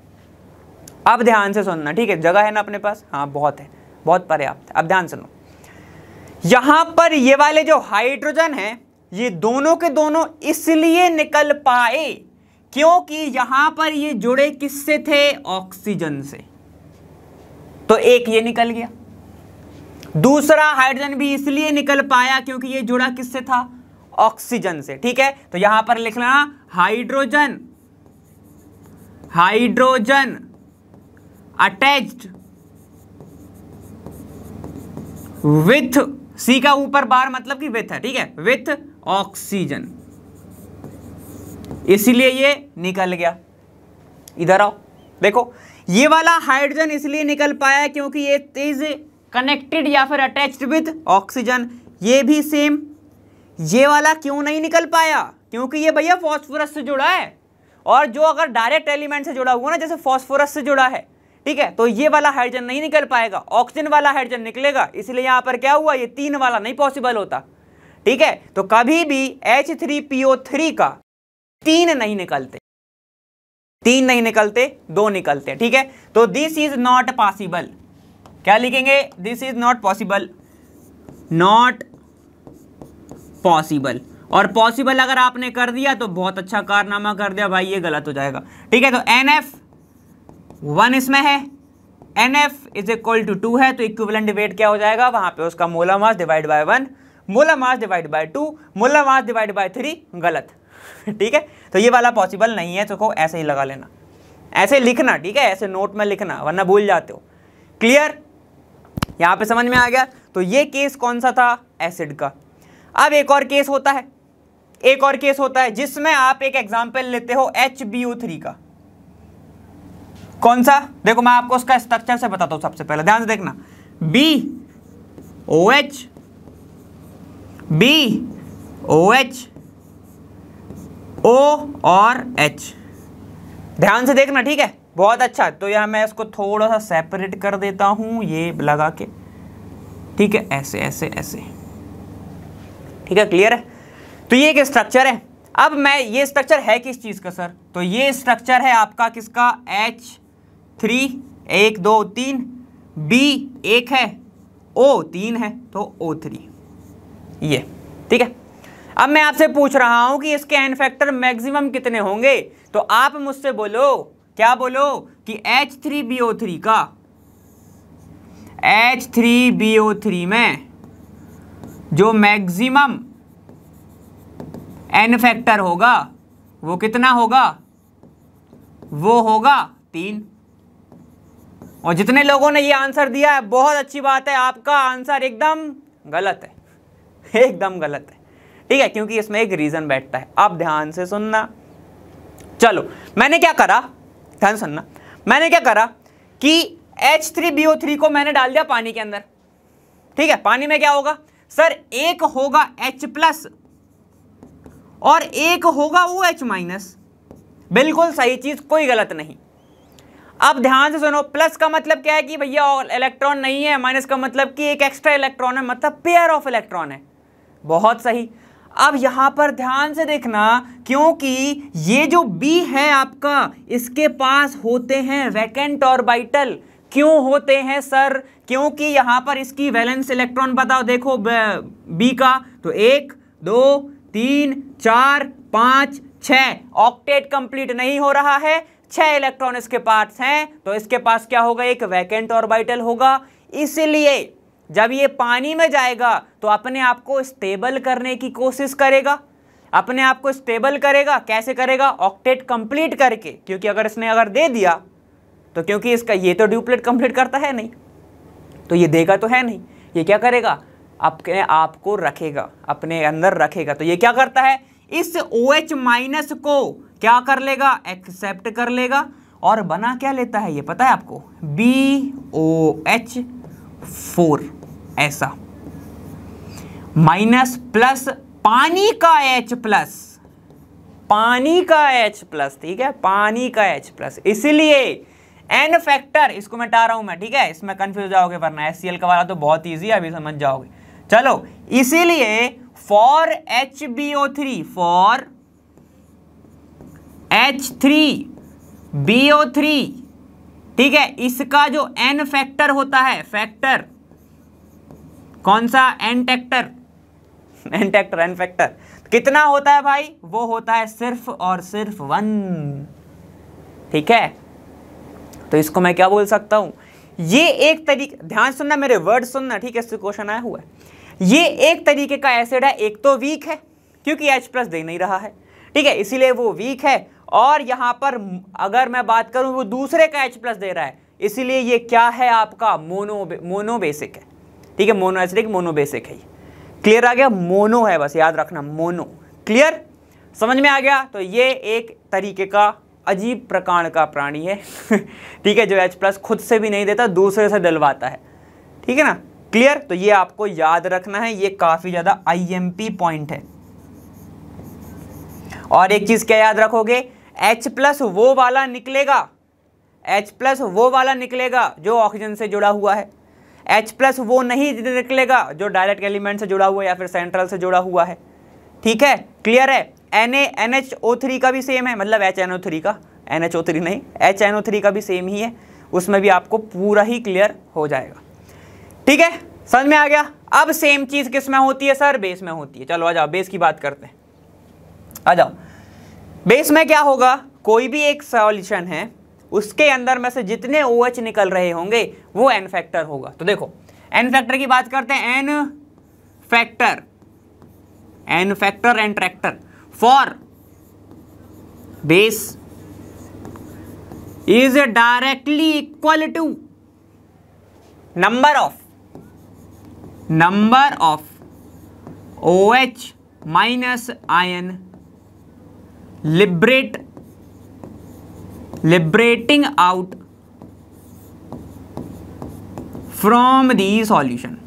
अब ध्यान से सुनना ठीक है जगह है ना अपने पास हाँ बहुत है बहुत पर्याप्त अब ध्यान सुनो यहां पर ये वाले जो हाइड्रोजन है ये दोनों के दोनों इसलिए निकल पाए क्योंकि यहां पर ये जुड़े किससे थे ऑक्सीजन से तो एक ये निकल गया दूसरा हाइड्रोजन भी इसलिए निकल पाया क्योंकि ये जुड़ा किससे था ऑक्सीजन से ठीक है तो यहां पर लिख लेना hydrogen hydrogen attached with C का ऊपर बार मतलब कि विथ है ठीक है विथ ऑक्सीजन इसीलिए ये निकल गया इधर आओ देखो ये वाला हाइड्रोजन इसलिए निकल पाया क्योंकि ये तेज कनेक्टेड या फिर अटैच्ड विद ऑक्सीजन ये भी सेम ये वाला क्यों नहीं निकल पाया क्योंकि ये भैया फॉस्फोरस से जुड़ा है और जो अगर डायरेक्ट एलिमेंट से जुड़ा हुआ ना जैसे फॉस्फोरस से जुड़ा है ठीक है तो ये वाला हाइड्रोजन नहीं निकल पाएगा ऑक्सीजन वाला हाइड्रोजन निकलेगा इसलिए यहाँ पर क्या हुआ ये तीन वाला नहीं पॉसिबल होता ठीक है तो कभी भी एच थ्री पीओ थ्री का तीन नहीं निकलते तीन नहीं निकलते दो निकलते ठीक है तो दिस इज नॉट पॉसिबल क्या लिखेंगे this is not possible not possible और पॉसिबल अगर आपने कर दिया तो बहुत अच्छा कारनामा कर दिया भाई ये गलत हो जाएगा ठीक है तो एन एफ वन इसमें है N F is equal to two है तो इक्विवेलेंट वेट क्या हो जाएगा वहां पे उसका मोला मास डिवाइड बाय वन मोला मास डिवाइड बाय टू मोला मास डिवाइड बाय थ्री गलत ठीक है तो ये वाला पॉसिबल नहीं है तो ऐसे ही लगा लेना ऐसे लिखना ठीक है ऐसे नोट में लिखना वरना भूल जाते हो क्लियर यहाँ पे समझ में आ गया तो ये केस कौन सा था एसिड का अब एक और केस होता है एक और केस होता है जिसमें आप एक एग्जाम्पल लेते हो एच थ्री का कौन सा देखो मैं आपको उसका स्ट्रक्चर से बताता हूँ सबसे पहले ध्यान से देखना B O H B O H O और एच ध्यान से देखना ठीक है बहुत अच्छा तो यह मैं इसको थोड़ा सा सेपरेट कर देता हूँ ये लगा के ठीक है ऐसे ऐसे ऐसे ठीक है क्लियर है तो ये एक स्ट्रक्चर है अब मैं ये स्ट्रक्चर है किस चीज़ का सर तो ये स्ट्रक्चर है आपका किसका एच थ्री एक दो तीन बी एक है ओ तीन है तो ओ थ्री ये ठीक है अब मैं आपसे पूछ रहा हूं कि इसके एन फैक्टर मैक्सिमम कितने होंगे तो आप मुझसे बोलो क्या बोलो कि H3BO3 का H3BO3 में जो मैक्सिमम एन फैक्टर होगा वो कितना होगा वो होगा तीन और जितने लोगों ने ये आंसर दिया है बहुत अच्छी बात है आपका आंसर एकदम गलत है <laughs> एकदम गलत है ठीक है क्योंकि इसमें एक रीज़न बैठता है आप ध्यान से सुनना चलो मैंने क्या करा ध्यान सुनना मैंने क्या करा कि H three B O three को मैंने डाल दिया पानी के अंदर ठीक है पानी में क्या होगा सर एक होगा H प्लस और एक होगा वो एच माइनस बिल्कुल सही चीज़ कोई गलत नहीं अब ध्यान से सुनो प्लस का मतलब क्या है कि भैया इलेक्ट्रॉन नहीं है माइनस का मतलब कि एक एक्स्ट्रा इलेक्ट्रॉन है मतलब पेयर ऑफ इलेक्ट्रॉन है बहुत सही अब यहाँ पर ध्यान से देखना क्योंकि ये जो बी है आपका इसके पास होते हैं वैकेंट और बाइटल क्यों होते हैं सर क्योंकि यहाँ पर इसकी वैलेंस इलेक्ट्रॉन बताओ देखो बी का तो एक दो तीन चार पाँच छ ऑक्टेट कंप्लीट नहीं हो रहा है छह इलेक्ट्रॉन इसके पास हैं तो इसके पास क्या होगा एक वैकेंट ऑर्बिटल होगा इसलिए जब ये पानी में जाएगा तो अपने आप को स्टेबल करने की कोशिश करेगा अपने आप को स्टेबल करेगा कैसे करेगा ऑक्टेट कंप्लीट करके क्योंकि अगर इसने अगर दे दिया तो क्योंकि इसका ये तो ड्यूप्लेट कंप्लीट करता है नहीं तो ये देगा तो है नहीं ये क्या करेगा अपने आप को रखेगा अपने अंदर रखेगा तो ये क्या करता है इस ओ एच माइनस को क्या कर लेगा एक्सेप्ट कर लेगा और बना क्या लेता है ये पता है आपको बी ओ एच फोर ऐसा माइनस प्लस पानी का एच प्लस पानी का एच प्लस ठीक है पानी का एच प्लस इसलिए एन फैक्टर इसको मैं टा रहा हूं मैं ठीक है इसमें कंफ्यूज जाओगे वरना एस का वाला तो बहुत ईजी है अभी समझ जाओगे चलो इसीलिए for H B O three for H three B O three ठीक है इसका जो एन फैक्टर होता है फैक्टर कौन सा N factor N factor N factor कितना होता है भाई वो होता है सिर्फ और सिर्फ वन ठीक है तो इसको मैं क्या बोल सकता हूं ये एक तरीके ध्यान सुनना मेरे वर्ड सुनना ठीक है इससे क्वेश्चन आया हुआ है ये एक तरीके का एसिड है एक तो वीक है क्योंकि H प्लस दे नहीं रहा है ठीक है इसीलिए वो वीक है और यहां पर अगर मैं बात करूं वो दूसरे का एच प्लस दे रहा है इसीलिए ये क्या है आपका मोनो मोनो बेसिक है ठीक है मोनो एसिडिक मोनो बेसिक है क्लियर आ गया मोनो है बस याद रखना मोनो क्लियर समझ में आ गया तो ये एक तरीके का अजीब प्रकार का प्राणी है <laughs> ठीक है जो एच प्लस खुद से भी नहीं देता दूसरे से दिलवाता है ठीक है ना क्लियर तो ये आपको याद रखना है ये काफ़ी ज़्यादा आईएमपी पॉइंट है और एक चीज़ क्या याद रखोगे एच प्लस वो वाला निकलेगा एच प्लस वो वाला निकलेगा जो ऑक्सीजन से जुड़ा हुआ है एच प्लस वो नहीं निकलेगा जो डायरेक्ट एलिमेंट से जुड़ा हुआ है या फिर सेंट्रल से जुड़ा हुआ है ठीक है क्लियर है N A N H O three का भी सेम है मतलब एच एन ओ थ्री का एन एच ओ थ्री नहीं एच एन ओ थ्री का भी सेम ही है उसमें भी आपको पूरा ही क्लियर हो जाएगा ठीक है समझ में आ गया अब सेम चीज़ किस में होती है सर बेस में होती है चलो आ जाओ बेस की बात करते हैं आ जाओ बेस में क्या होगा कोई भी एक सॉल्यूशन है उसके अंदर में से जितने ओ OH निकल रहे होंगे वो एन फैक्टर होगा तो देखो एन फैक्टर की बात करते हैं N factor N factor N factor for base is directly equal to number of number of O H minus ion liberate liberating out from the solution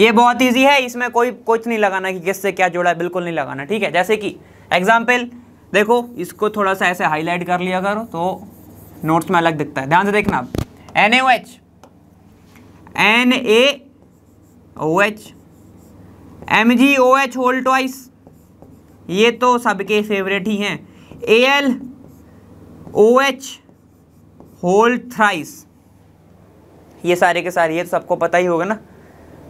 ये बहुत इजी है इसमें कोई कुछ नहीं लगाना कि किससे क्या जोड़ा है बिल्कुल नहीं लगाना ठीक है जैसे कि एग्जाम्पल देखो इसको थोड़ा सा ऐसे हाईलाइट कर लिया करो तो नोट्स में अलग दिखता है ध्यान से देखना आप N A O H N A O H M G O H whole twice ये तो सबके फेवरेट ही हैं A L O H whole thrice ये सारे के सारे ये तो सबको पता ही होगा ना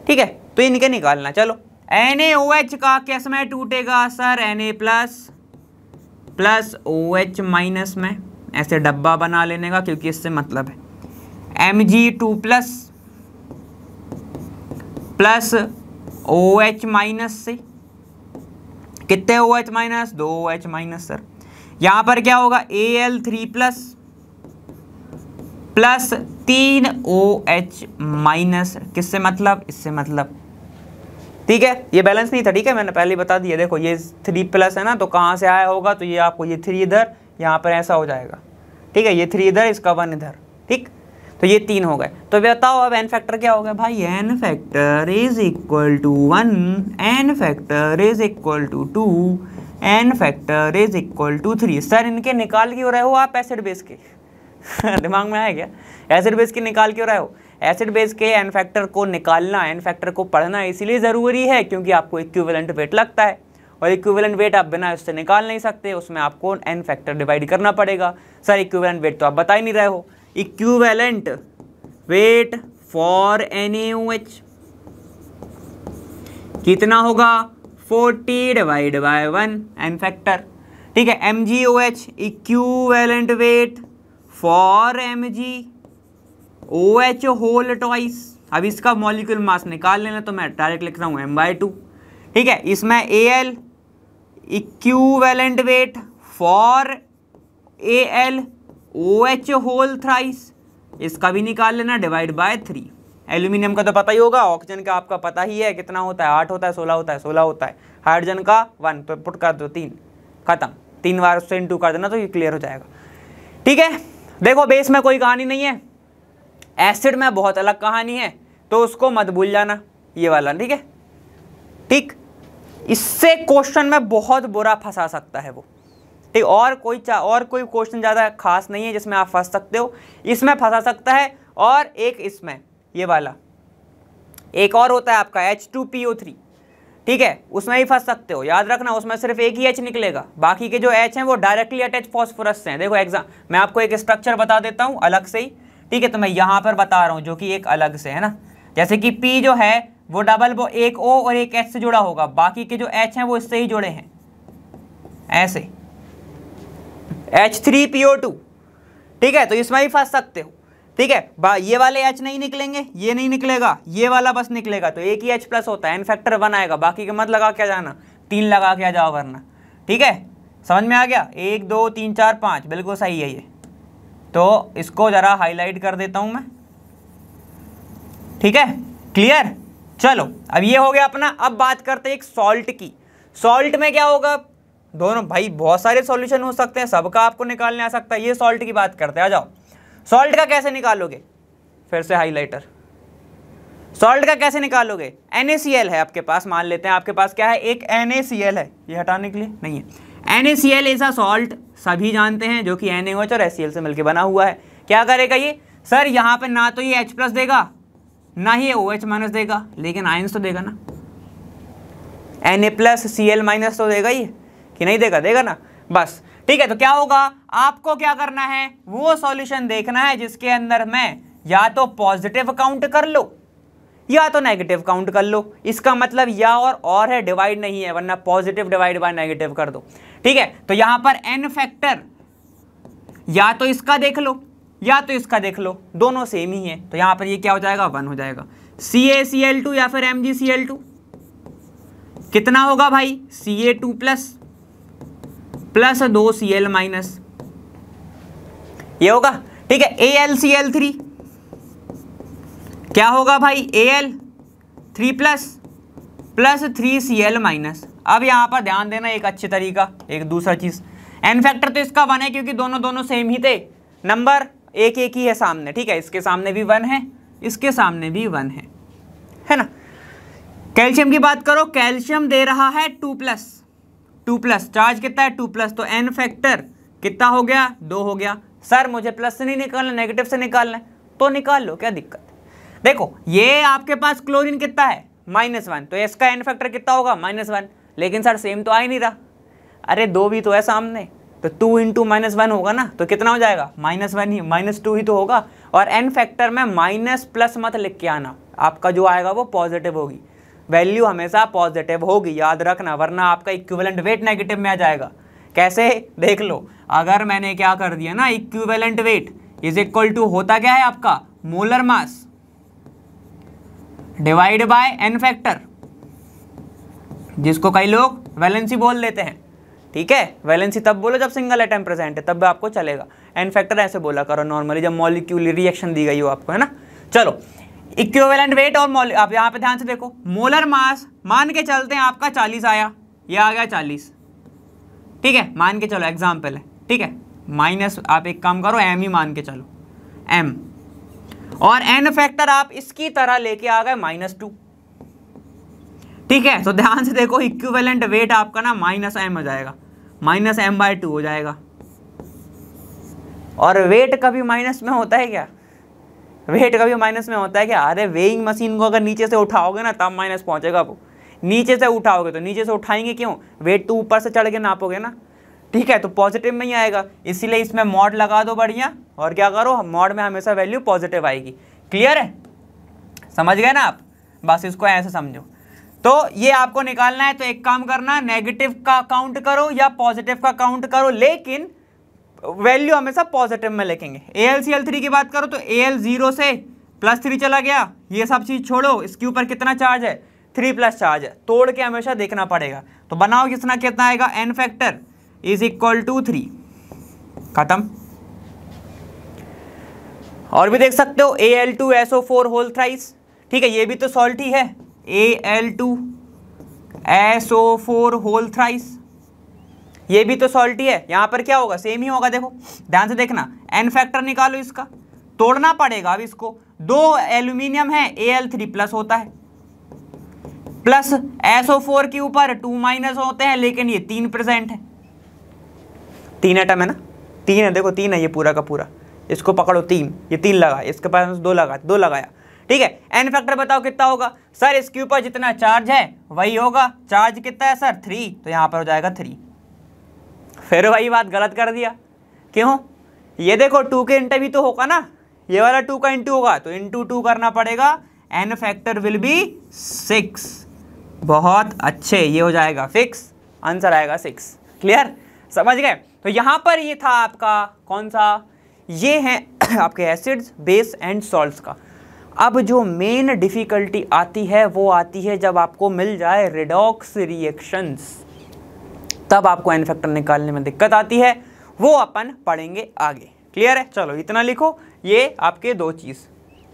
ठीक है तो इनके निकालना चलो एन ए ओ एच का कैस में टूटेगा sir N A plus plus O H minus में ऐसे डब्बा बना लेने का क्योंकि इससे मतलब है M G two plus plus O H minus से कितने ओ एच माइनस दो ओ एच माइनस सर यहां पर क्या होगा A L three plus plus तीन ओ एच माइनस किससे मतलब इससे मतलब ठीक है ये बैलेंस नहीं था ठीक है मैंने पहले बता दिया देखो ये थ्री प्लस है ना तो कहां से आया होगा तो ये आपको ये थ्री इधर यहां पर ऐसा हो जाएगा ठीक है ये थ्री इधर इसका वन इधर ठीक तो ये तीन हो गए तो बताओ अब एन फैक्टर क्या हो गया भाई N factor is equal to one N factor is equal to two N factor is equal to three sir इनके निकाल क्यों रहे हो आप एसिड बेस के <laughs> दिमाग में आया क्या एसिड बेस के निकाल क्यों रहे हो एसिड बेस के एन फैक्टर को निकालना एन फैक्टर को पढ़ना इसीलिए ज़रूरी है क्योंकि आपको इक्विवेलेंट वेट लगता है और इक्विवेलेंट वेट आप बिना उससे निकाल नहीं सकते उसमें आपको एन फैक्टर डिवाइड करना पड़ेगा सर इक्विवेलेंट वेट तो आप बता ही नहीं रहे हो equivalent weight for N H कितना होगा 40 divide by one N factor ठीक है M G O H equivalent weight for M G O H whole twice अब इसका मॉलिक्यूल मास निकाल लेना तो मैं डायरेक्ट लिख रहा हूँ एम बाई टू ठीक है इसमें A L equivalent weight for A L O H whole thrice इसका भी निकाल लेना डिवाइड बाय थ्री एल्यूमिनियम का तो पता ही होगा ऑक्सीजन का आपका पता ही है कितना होता है आठ होता है सोलह होता है सोलह होता है हाइड्रोजन का वन तो पुट कर दो तीन खत्म तीन बार उससे इन कर देना तो ये क्लियर हो जाएगा ठीक है देखो बेस में कोई कहानी नहीं है एसिड में बहुत अलग कहानी है तो उसको मत भूल जाना ये वाला ठीक है ठीक इससे क्वेश्चन में बहुत बुरा फंसा सकता है वो ठीक और कोई और कोई क्वेश्चन ज़्यादा खास नहीं है जिसमें आप फंस सकते हो इसमें फंसा सकता है और एक इसमें ये वाला एक और होता है आपका H two P O three ठीक है उसमें ही फंस सकते हो याद रखना उसमें सिर्फ एक ही एच निकलेगा बाकी के जो एच हैं वो डायरेक्टली अटैच फॉस्फोरस से हैं देखो एग्जाम मैं आपको एक स्ट्रक्चर बता देता हूँ अलग से ही ठीक है तो मैं यहाँ पर बता रहा हूँ जो कि एक अलग से है ना जैसे कि पी जो है वो डबल वो एक ओ और एक एच से जुड़ा होगा बाकी के जो एच हैं वो इससे ही जुड़े हैं ऐसे H three P O two ठीक है तो इसमें भी फंस सकते हो ठीक है ये वाले एच नहीं निकलेंगे ये नहीं निकलेगा ये वाला बस निकलेगा तो एक ही एच प्लस होता है एन फैक्टर वन आएगा बाकी के मत लगा के जाना तीन लगा के जाओ वरना ठीक है समझ में आ गया एक दो तीन चार पाँच बिल्कुल सही है ये तो इसको ज़रा हाईलाइट कर देता हूँ मैं ठीक है क्लियर चलो अब ये हो गया अपना अब बात करते हैं एक सॉल्ट की सॉल्ट में क्या होगा दोनों भाई बहुत सारे सॉल्यूशन हो सकते हैं सबका आपको निकालने आ सकता है ये सॉल्ट की बात करते हैं आ जाओ सॉल्ट का कैसे निकालोगे फिर से हाईलाइटर सॉल्ट का कैसे निकालोगे एन है आपके पास मान लेते हैं आपके पास क्या है एक एन है ये हटाने के लिए नहीं है एन ऐसा सॉल्ट सभी जानते हैं जो कि एन और एस से मिलकर बना हुआ है क्या करेगा ये सर यहाँ पर ना तो ये एच प्लस देगा ना ही ओ एच माइनस देगा लेकिन आयंस तो देगा ना N A plus C L minus तो देगा ये कि नहीं देगा देगा ना बस ठीक है तो क्या होगा आपको क्या करना है वो सॉल्यूशन देखना है जिसके अंदर मैं या तो पॉजिटिव काउंट कर लो या तो नेगेटिव काउंट कर लो इसका मतलब या और और है डिवाइड नहीं है वरना पॉजिटिव डिवाइड बाय नेगेटिव कर दो ठीक है तो यहां पर एन फैक्टर या तो इसका देख लो या तो इसका देख लो दोनों सेम ही है तो यहां पर ये क्या हो जाएगा वन हो जाएगा सी ए सी एल टू या फिर M G C L two कितना होगा भाई C A two plus plus दो सी एल माइनस ये होगा ठीक है A L C L three क्या होगा भाई A L three plus plus three C L minus अब यहां पर ध्यान देना एक अच्छे तरीका एक दूसरा चीज़ एन फैक्टर तो इसका वन है क्योंकि दोनों दोनों सेम ही थे नंबर एक एक ही है सामने ठीक है इसके सामने भी वन है इसके सामने भी वन है है ना कैल्शियम की बात करो कैल्शियम दे रहा है two plus two plus charge कितना है टू प्लस तो एन फैक्टर कितना हो गया दो हो गया सर मुझे प्लस से नहीं निकालना नेगेटिव से निकालना है तो निकाल लो क्या दिक्कत देखो ये आपके पास क्लोरीन कितना है माइनस वन तो इसका एन फैक्टर कितना होगा माइनस वन लेकिन सर सेम तो आ ही नहीं रहा अरे दो भी तो है सामने तो टू इंटू माइनस वन होगा ना तो कितना हो जाएगा माइनस वन ही माइनस टू ही तो होगा और एन फैक्टर में माइनस प्लस मत लिख के आना आपका जो आएगा वो पॉजिटिव होगी वैल्यू हमेशा पॉजिटिव होगी याद रखना वरना आपका इक्विवेलेंट वेट नेगेटिव में आ जाएगा कैसे देख लो अगर मैंने क्या कर दिया ना equivalent weight is equal to होता क्या है आपका molar mass divide by N factor जिसको कई लोग वैलेंसी बोल देते हैं ठीक है वैलेंसी तब बोलो जब सिंगल एटम प्रेजेंट है तब आपको चलेगा एन फैक्टर ऐसे बोला करो नॉर्मली जब मॉलिक्यूल रिएक्शन दी गई हो आपको है ना चलो इक्वेलेंट वेट और मोल आप यहाँ पे ध्यान से देखो मोलर मास मान के चलते हैं आपका चालीस आया ये आ गया चालीस ठीक है मान के चलो एग्जाम्पल है ठीक है माइनस आप एक काम करो एम ही मान के चलो एम और एन फैक्टर आप इसकी तरह लेके आ गए माइनस टू ठीक है तो ध्यान से देखो इक्विवेलेंट वेट आपका ना माइनस एम हो जाएगा माइनस एम बाय टू हो जाएगा और वेट कभी माइनस में होता है क्या वेट कभी माइनस में होता है कि अरे वेइंग मशीन को अगर नीचे से उठाओगे ना तब माइनस पहुँचेगा वो नीचे से उठाओगे तो नीचे से उठाएंगे क्यों वेट तो ऊपर से चढ़ के नापोगे ना ठीक है तो पॉजिटिव में ही आएगा इसीलिए इसमें मॉड लगा दो बढ़िया और क्या करो मॉड में हमेशा वैल्यू पॉजिटिव आएगी क्लियर है समझ गए ना आप बस इसको ऐसे समझो तो ये आपको निकालना है तो एक काम करना नेगेटिव का काउंट करो या पॉजिटिव का काउंट करो लेकिन वैल्यू हमेशा पॉजिटिव में लिखेंगे A L C L three की बात करो तो ए एल जीरो से प्लस थ्री चला गया ये सब चीज़ छोड़ो इसके ऊपर कितना चार्ज है थ्री प्लस चार्ज है तोड़ के हमेशा देखना पड़ेगा तो बनाओ किसना कितना आएगा N factor is equal to three खत्म और भी देख सकते हो A L two S O four whole thrice ठीक है ये भी तो सॉल्ट ही है A L two S O four whole thrice ये भी तो सॉल्टी है यहाँ पर क्या होगा सेम ही होगा देखो ध्यान से देखना एन फैक्टर निकालो इसका तोड़ना पड़ेगा अब इसको दो एल्यूमिनियम है ए एल थ्री प्लस होता है प्लस एसओ फोर के ऊपर टू माइनस होते हैं लेकिन ये तीन प्रेजेंट है तीन एटम है ना तीन है देखो तीन है ये पूरा का पूरा इसको पकड़ो तीन ये तीन लगा इसके पास दो लगा दो लगाया ठीक है एन फैक्टर बताओ कितना होगा सर इसके ऊपर जितना चार्ज है वही होगा चार्ज कितना है सर थ्री तो यहाँ पर हो जाएगा थ्री फिर वही बात गलत कर दिया क्यों ये देखो टू के इंटर भी तो होगा ना ये वाला टू का इंटू होगा तो इंटू टू करना पड़ेगा N factor will be six बहुत अच्छे ये हो जाएगा फिक्स आंसर आएगा सिक्स क्लियर समझ गए तो यहाँ पर ये था आपका कौन सा ये है <coughs> आपके एसिड्स बेस एंड सॉल्ट का अब जो मेन डिफ़िकल्टी आती है वो आती है जब आपको मिल जाए रिडॉक्स रिएक्शंस तब आपको एन फैक्टर निकालने में दिक्कत आती है वो अपन पढ़ेंगे आगे क्लियर है चलो इतना लिखो ये आपके दो चीज़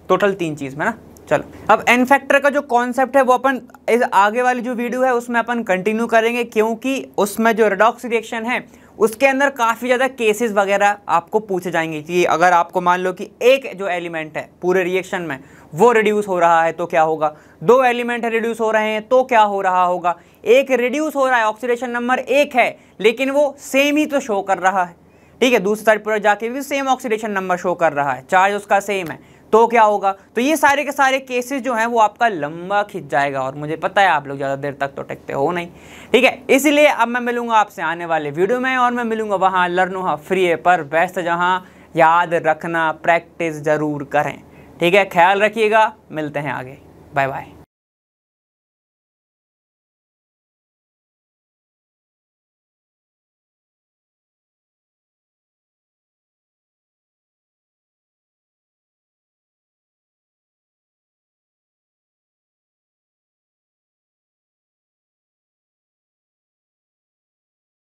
टोटल तीन चीज़ में ना चलो अब एन फैक्टर का जो कॉन्सेप्ट है वो अपन इस आगे वाली जो वीडियो है उसमें अपन कंटिन्यू करेंगे क्योंकि उसमें जो रेडॉक्स रिएक्शन है उसके अंदर काफ़ी ज़्यादा केसेस वगैरह आपको पूछे जाएंगे कि अगर आपको मान लो कि एक जो एलिमेंट है पूरे रिएक्शन में वो रिड्यूस हो रहा है तो क्या होगा दो एलिमेंट रिड्यूस हो रहे हैं तो क्या हो रहा होगा एक रिड्यूस हो रहा है ऑक्सीडेशन नंबर एक है लेकिन वो सेम ही तो शो कर रहा है ठीक है दूसरी साइड पर जाके भी सेम ऑक्सीडेशन नंबर शो कर रहा है चार्ज उसका सेम है तो क्या होगा तो ये सारे के सारे केसेस जो हैं वो आपका लंबा खिंच जाएगा और मुझे पता है आप लोग ज़्यादा देर तक तो टेकते हो नहीं ठीक है इसलिए अब मैं मिलूंगा आपसे आने वाले वीडियो में और मैं मिलूंगा वहाँ हुआ फ्री है पर बेस्ट जहाँ याद रखना प्रैक्टिस ज़रूर करें ठीक है ख्याल रखिएगा मिलते हैं आगे बाय बाय